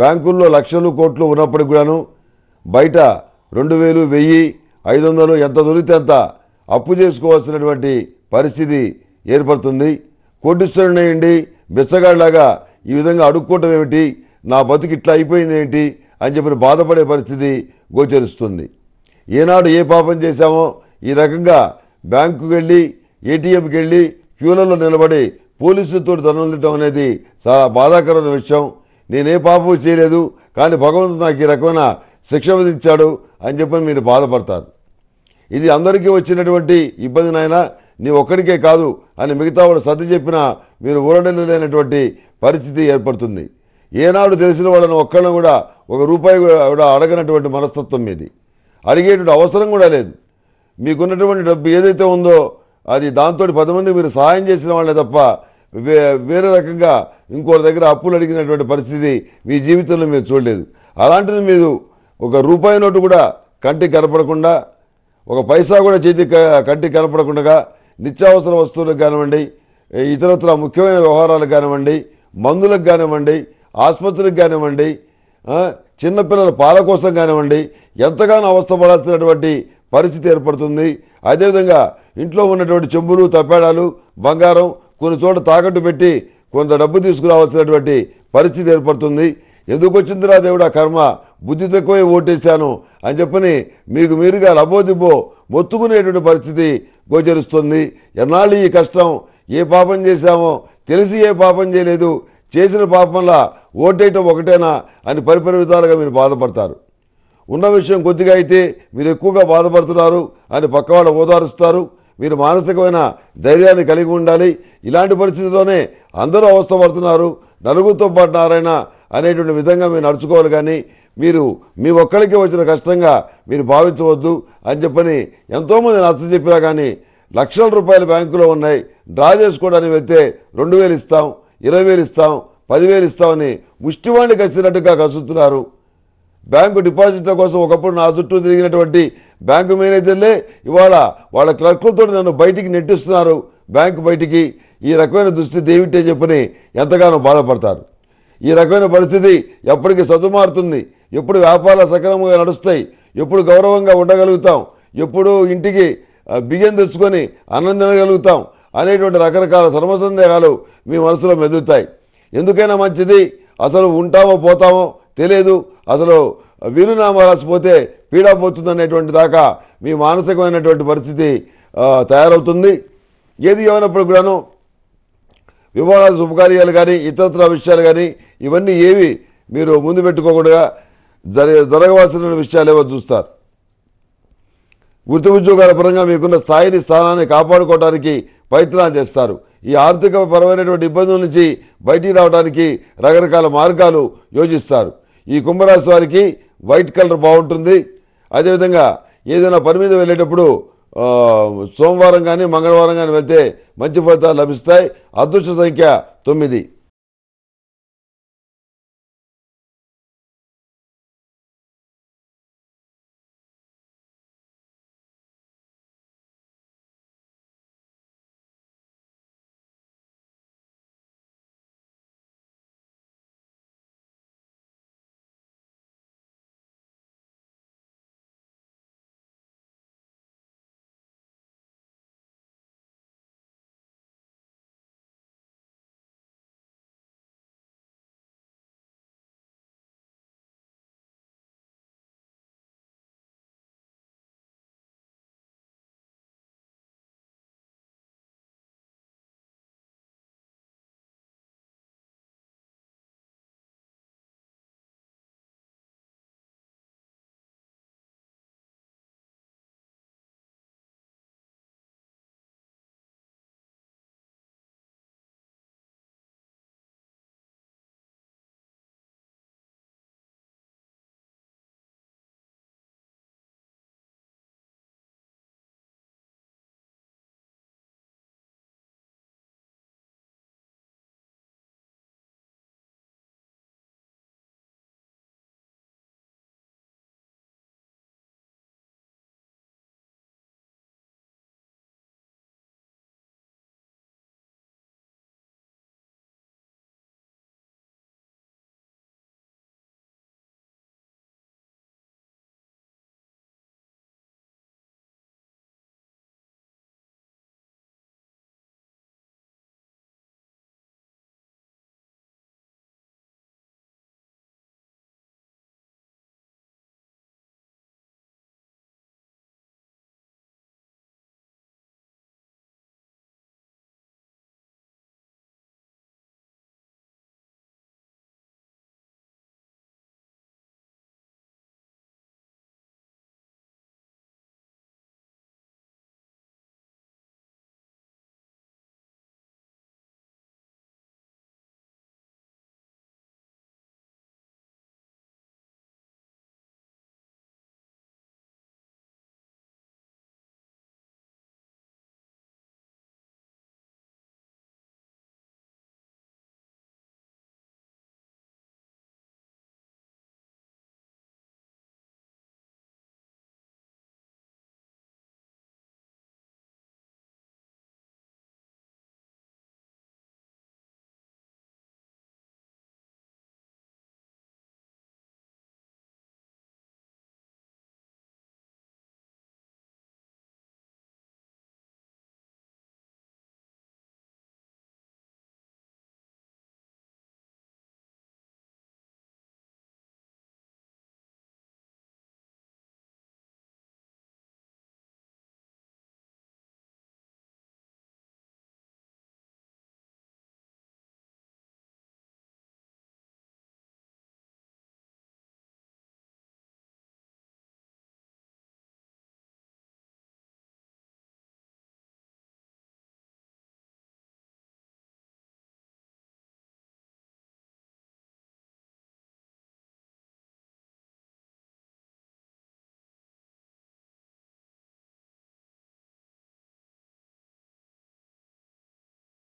బ్యాంకుల్లో లక్షలు కోట్లు ఉన్నప్పటికి కూడాను బయట రెండు వేలు వెయ్యి ఐదు వందలు ఎంత దొరికితే అంత అప్పు చేసుకోవాల్సినటువంటి పరిస్థితి ఏర్పడుతుంది కోటీశ్వరునయ్యండి బిచ్చగాడిలాగా ఈ విధంగా అడుక్కోవటం ఏమిటి నా బతుకు ఇట్లా అయిపోయింది ఏంటి అని చెప్పి బాధపడే పరిస్థితి గోచరిస్తుంది ఏనాడు ఏ పాపం చేశామో ఈ రకంగా బ్యాంకు వెళ్ళి ఏటీఎంకి వెళ్ళి క్యూలలో నిలబడి పోలీసులతో తనులటం అనేది చాలా బాధాకరమైన విషయం నేనే పాపం చేయలేదు కానీ భగవంతుడు నాకు ఈ రకమైన శిక్ష విధించాడు అని చెప్పని మీరు బాధపడతారు ఇది అందరికీ వచ్చినటువంటి ఇబ్బందినైనా నీ ఒక్కడికే కాదు అని మిగతా వాడు సర్ది చెప్పినా మీరు ఊరడలేనటువంటి పరిస్థితి ఏర్పడుతుంది ఏనాడు తెలిసిన వాళ్ళని ఒక్కళ్ళని కూడా ఒక రూపాయి కూడా అడగనటువంటి మనస్తత్వం మీది అడిగేటువంటి అవసరం కూడా లేదు మీకున్నటువంటి డబ్బు ఏదైతే ఉందో అది దాంతో పది మంది మీరు సహాయం చేసిన వాళ్ళే తప్ప వేరే రకంగా ఇంకోటి దగ్గర అప్పులు అడిగినటువంటి పరిస్థితి మీ జీవితంలో మీరు చూడలేదు అలాంటిది మీరు ఒక రూపాయి నోటు కూడా కంటికి కనపడకుండా ఒక పైసా కూడా చేతికి కంటికి కనపడకుండా నిత్యావసర వస్తువులకు కానివ్వండి ఇతరత్ర ముఖ్యమైన వ్యవహారాలకు కానివ్వండి మందులకు కానివ్వండి ఆసుపత్రికి కానివ్వండి చిన్నపిల్లల పాల కోసం కానివ్వండి ఎంతగానో అవస్థపడాల్సినటువంటి పరిస్థితి ఏర్పడుతుంది అదేవిధంగా ఇంట్లో ఉన్నటువంటి చెంబులు తప్పేడాలు బంగారం కొన్ని చోట్ల తాకట్టు పెట్టి కొంత డబ్బు తీసుకురావాల్సినటువంటి పరిస్థితి ఏర్పడుతుంది ఎందుకు వచ్చిందిరా దేవుడా కర్మ బుద్ధి తక్కువే ఓటేశాను అని చెప్పని మీకు మీరుగా లబోదిబ్బో మొత్తుకునేటువంటి పరిస్థితి గోచరిస్తుంది ఎన్నాళ్ళు ఈ కష్టం ఏ పాపం చేశామో తెలిసి ఏ పాపం చేయలేదు చేసిన పాపంలా ఓటేయటం ఒకటేనా అని పరిపరి విధాలుగా మీరు బాధపడతారు ఉన్న విషయం కొద్దిగా అయితే మీరు ఎక్కువగా బాధపడుతున్నారు అని పక్కవాళ్ళు ఓదారుస్తారు మీరు మానసికమైన ధైర్యాన్ని కలిగి ఉండాలి ఇలాంటి పరిస్థితుల్లోనే అందరూ అవస్థపడుతున్నారు నలుగురితో పాటు నారాయణ అనేటువంటి విధంగా మీరు నడుచుకోవాలి కానీ మీరు మీ ఒక్కరికి వచ్చిన కష్టంగా మీరు భావించవద్దు అని చెప్పని ఎంతోమంది నచ్చ చెప్పినా కానీ లక్షల రూపాయలు బ్యాంకులో ఉన్నాయి డ్రా చేసుకోవడానికి వెళ్తే రెండు వేలు ఇస్తాం ఇరవై వేలు ఇస్తాం పదివేలు ఇస్తామని ముష్టివాణి కసినట్టుగా కసుతున్నారు బ్యాంకు డిపాజిట్ల కోసం ఒకప్పుడు నా చుట్టూ తిరిగినటువంటి బ్యాంకు మేనేజర్లే ఇవాళ వాళ్ళ క్లర్కులతో నన్ను బయటికి నెట్టిస్తున్నారు బ్యాంకు బయటికి ఈ రకమైన దుస్థితి ఏమిటే చెప్పని ఎంతగానో బాధపడతారు ఈ రకమైన పరిస్థితి ఎప్పటికీ సదుమారుతుంది ఎప్పుడు వ్యాపారాలు సక్రమంగా నడుస్తాయి ఎప్పుడు గౌరవంగా ఉండగలుగుతాం ఎప్పుడు ఇంటికి బియ్యం తెచ్చుకొని ఆనందించగలుగుతాం అనేటువంటి రకరకాల సర్వసందేహాలు మీ మనసులో మెదులుతాయి ఎందుకైనా మంచిది అసలు ఉంటామో పోతామో తెలియదు అసలు వీలునామా రాసిపోతే పీడా పోతుంది అనేటువంటి దాకా మీ మానసికమైనటువంటి పరిస్థితి తయారవుతుంది ఏది ఏమైనప్పుడు కూడాను వివాహాలు శుభకార్యాలు కానీ ఇతరత్ర విషయాలు కానీ ఇవన్నీ ఏవి మీరు ముందు పెట్టుకోకుండా జర జరగవలసిన విషయాలు ఏవో చూస్తారు వృత్తి ఉద్యోగాల పరంగా మీకున్న స్థాయిని స్థానాన్ని కాపాడుకోవడానికి ప్రయత్నాలు చేస్తారు ఈ ఆర్థిక పరమైనటువంటి ఇబ్బందుల నుంచి బయటికి రావడానికి రకరకాల మార్గాలు యోజిస్తారు ఈ కుంభరాశి వారికి వైట్ కలర్ బాగుంటుంది అదేవిధంగా ఏదైనా పని మీద వెళ్ళేటప్పుడు సోమవారం కానీ మంగళవారం కానీ వెళ్తే మంచి ఫలితాలు లభిస్తాయి అదృష్ట సంఖ్య తొమ్మిది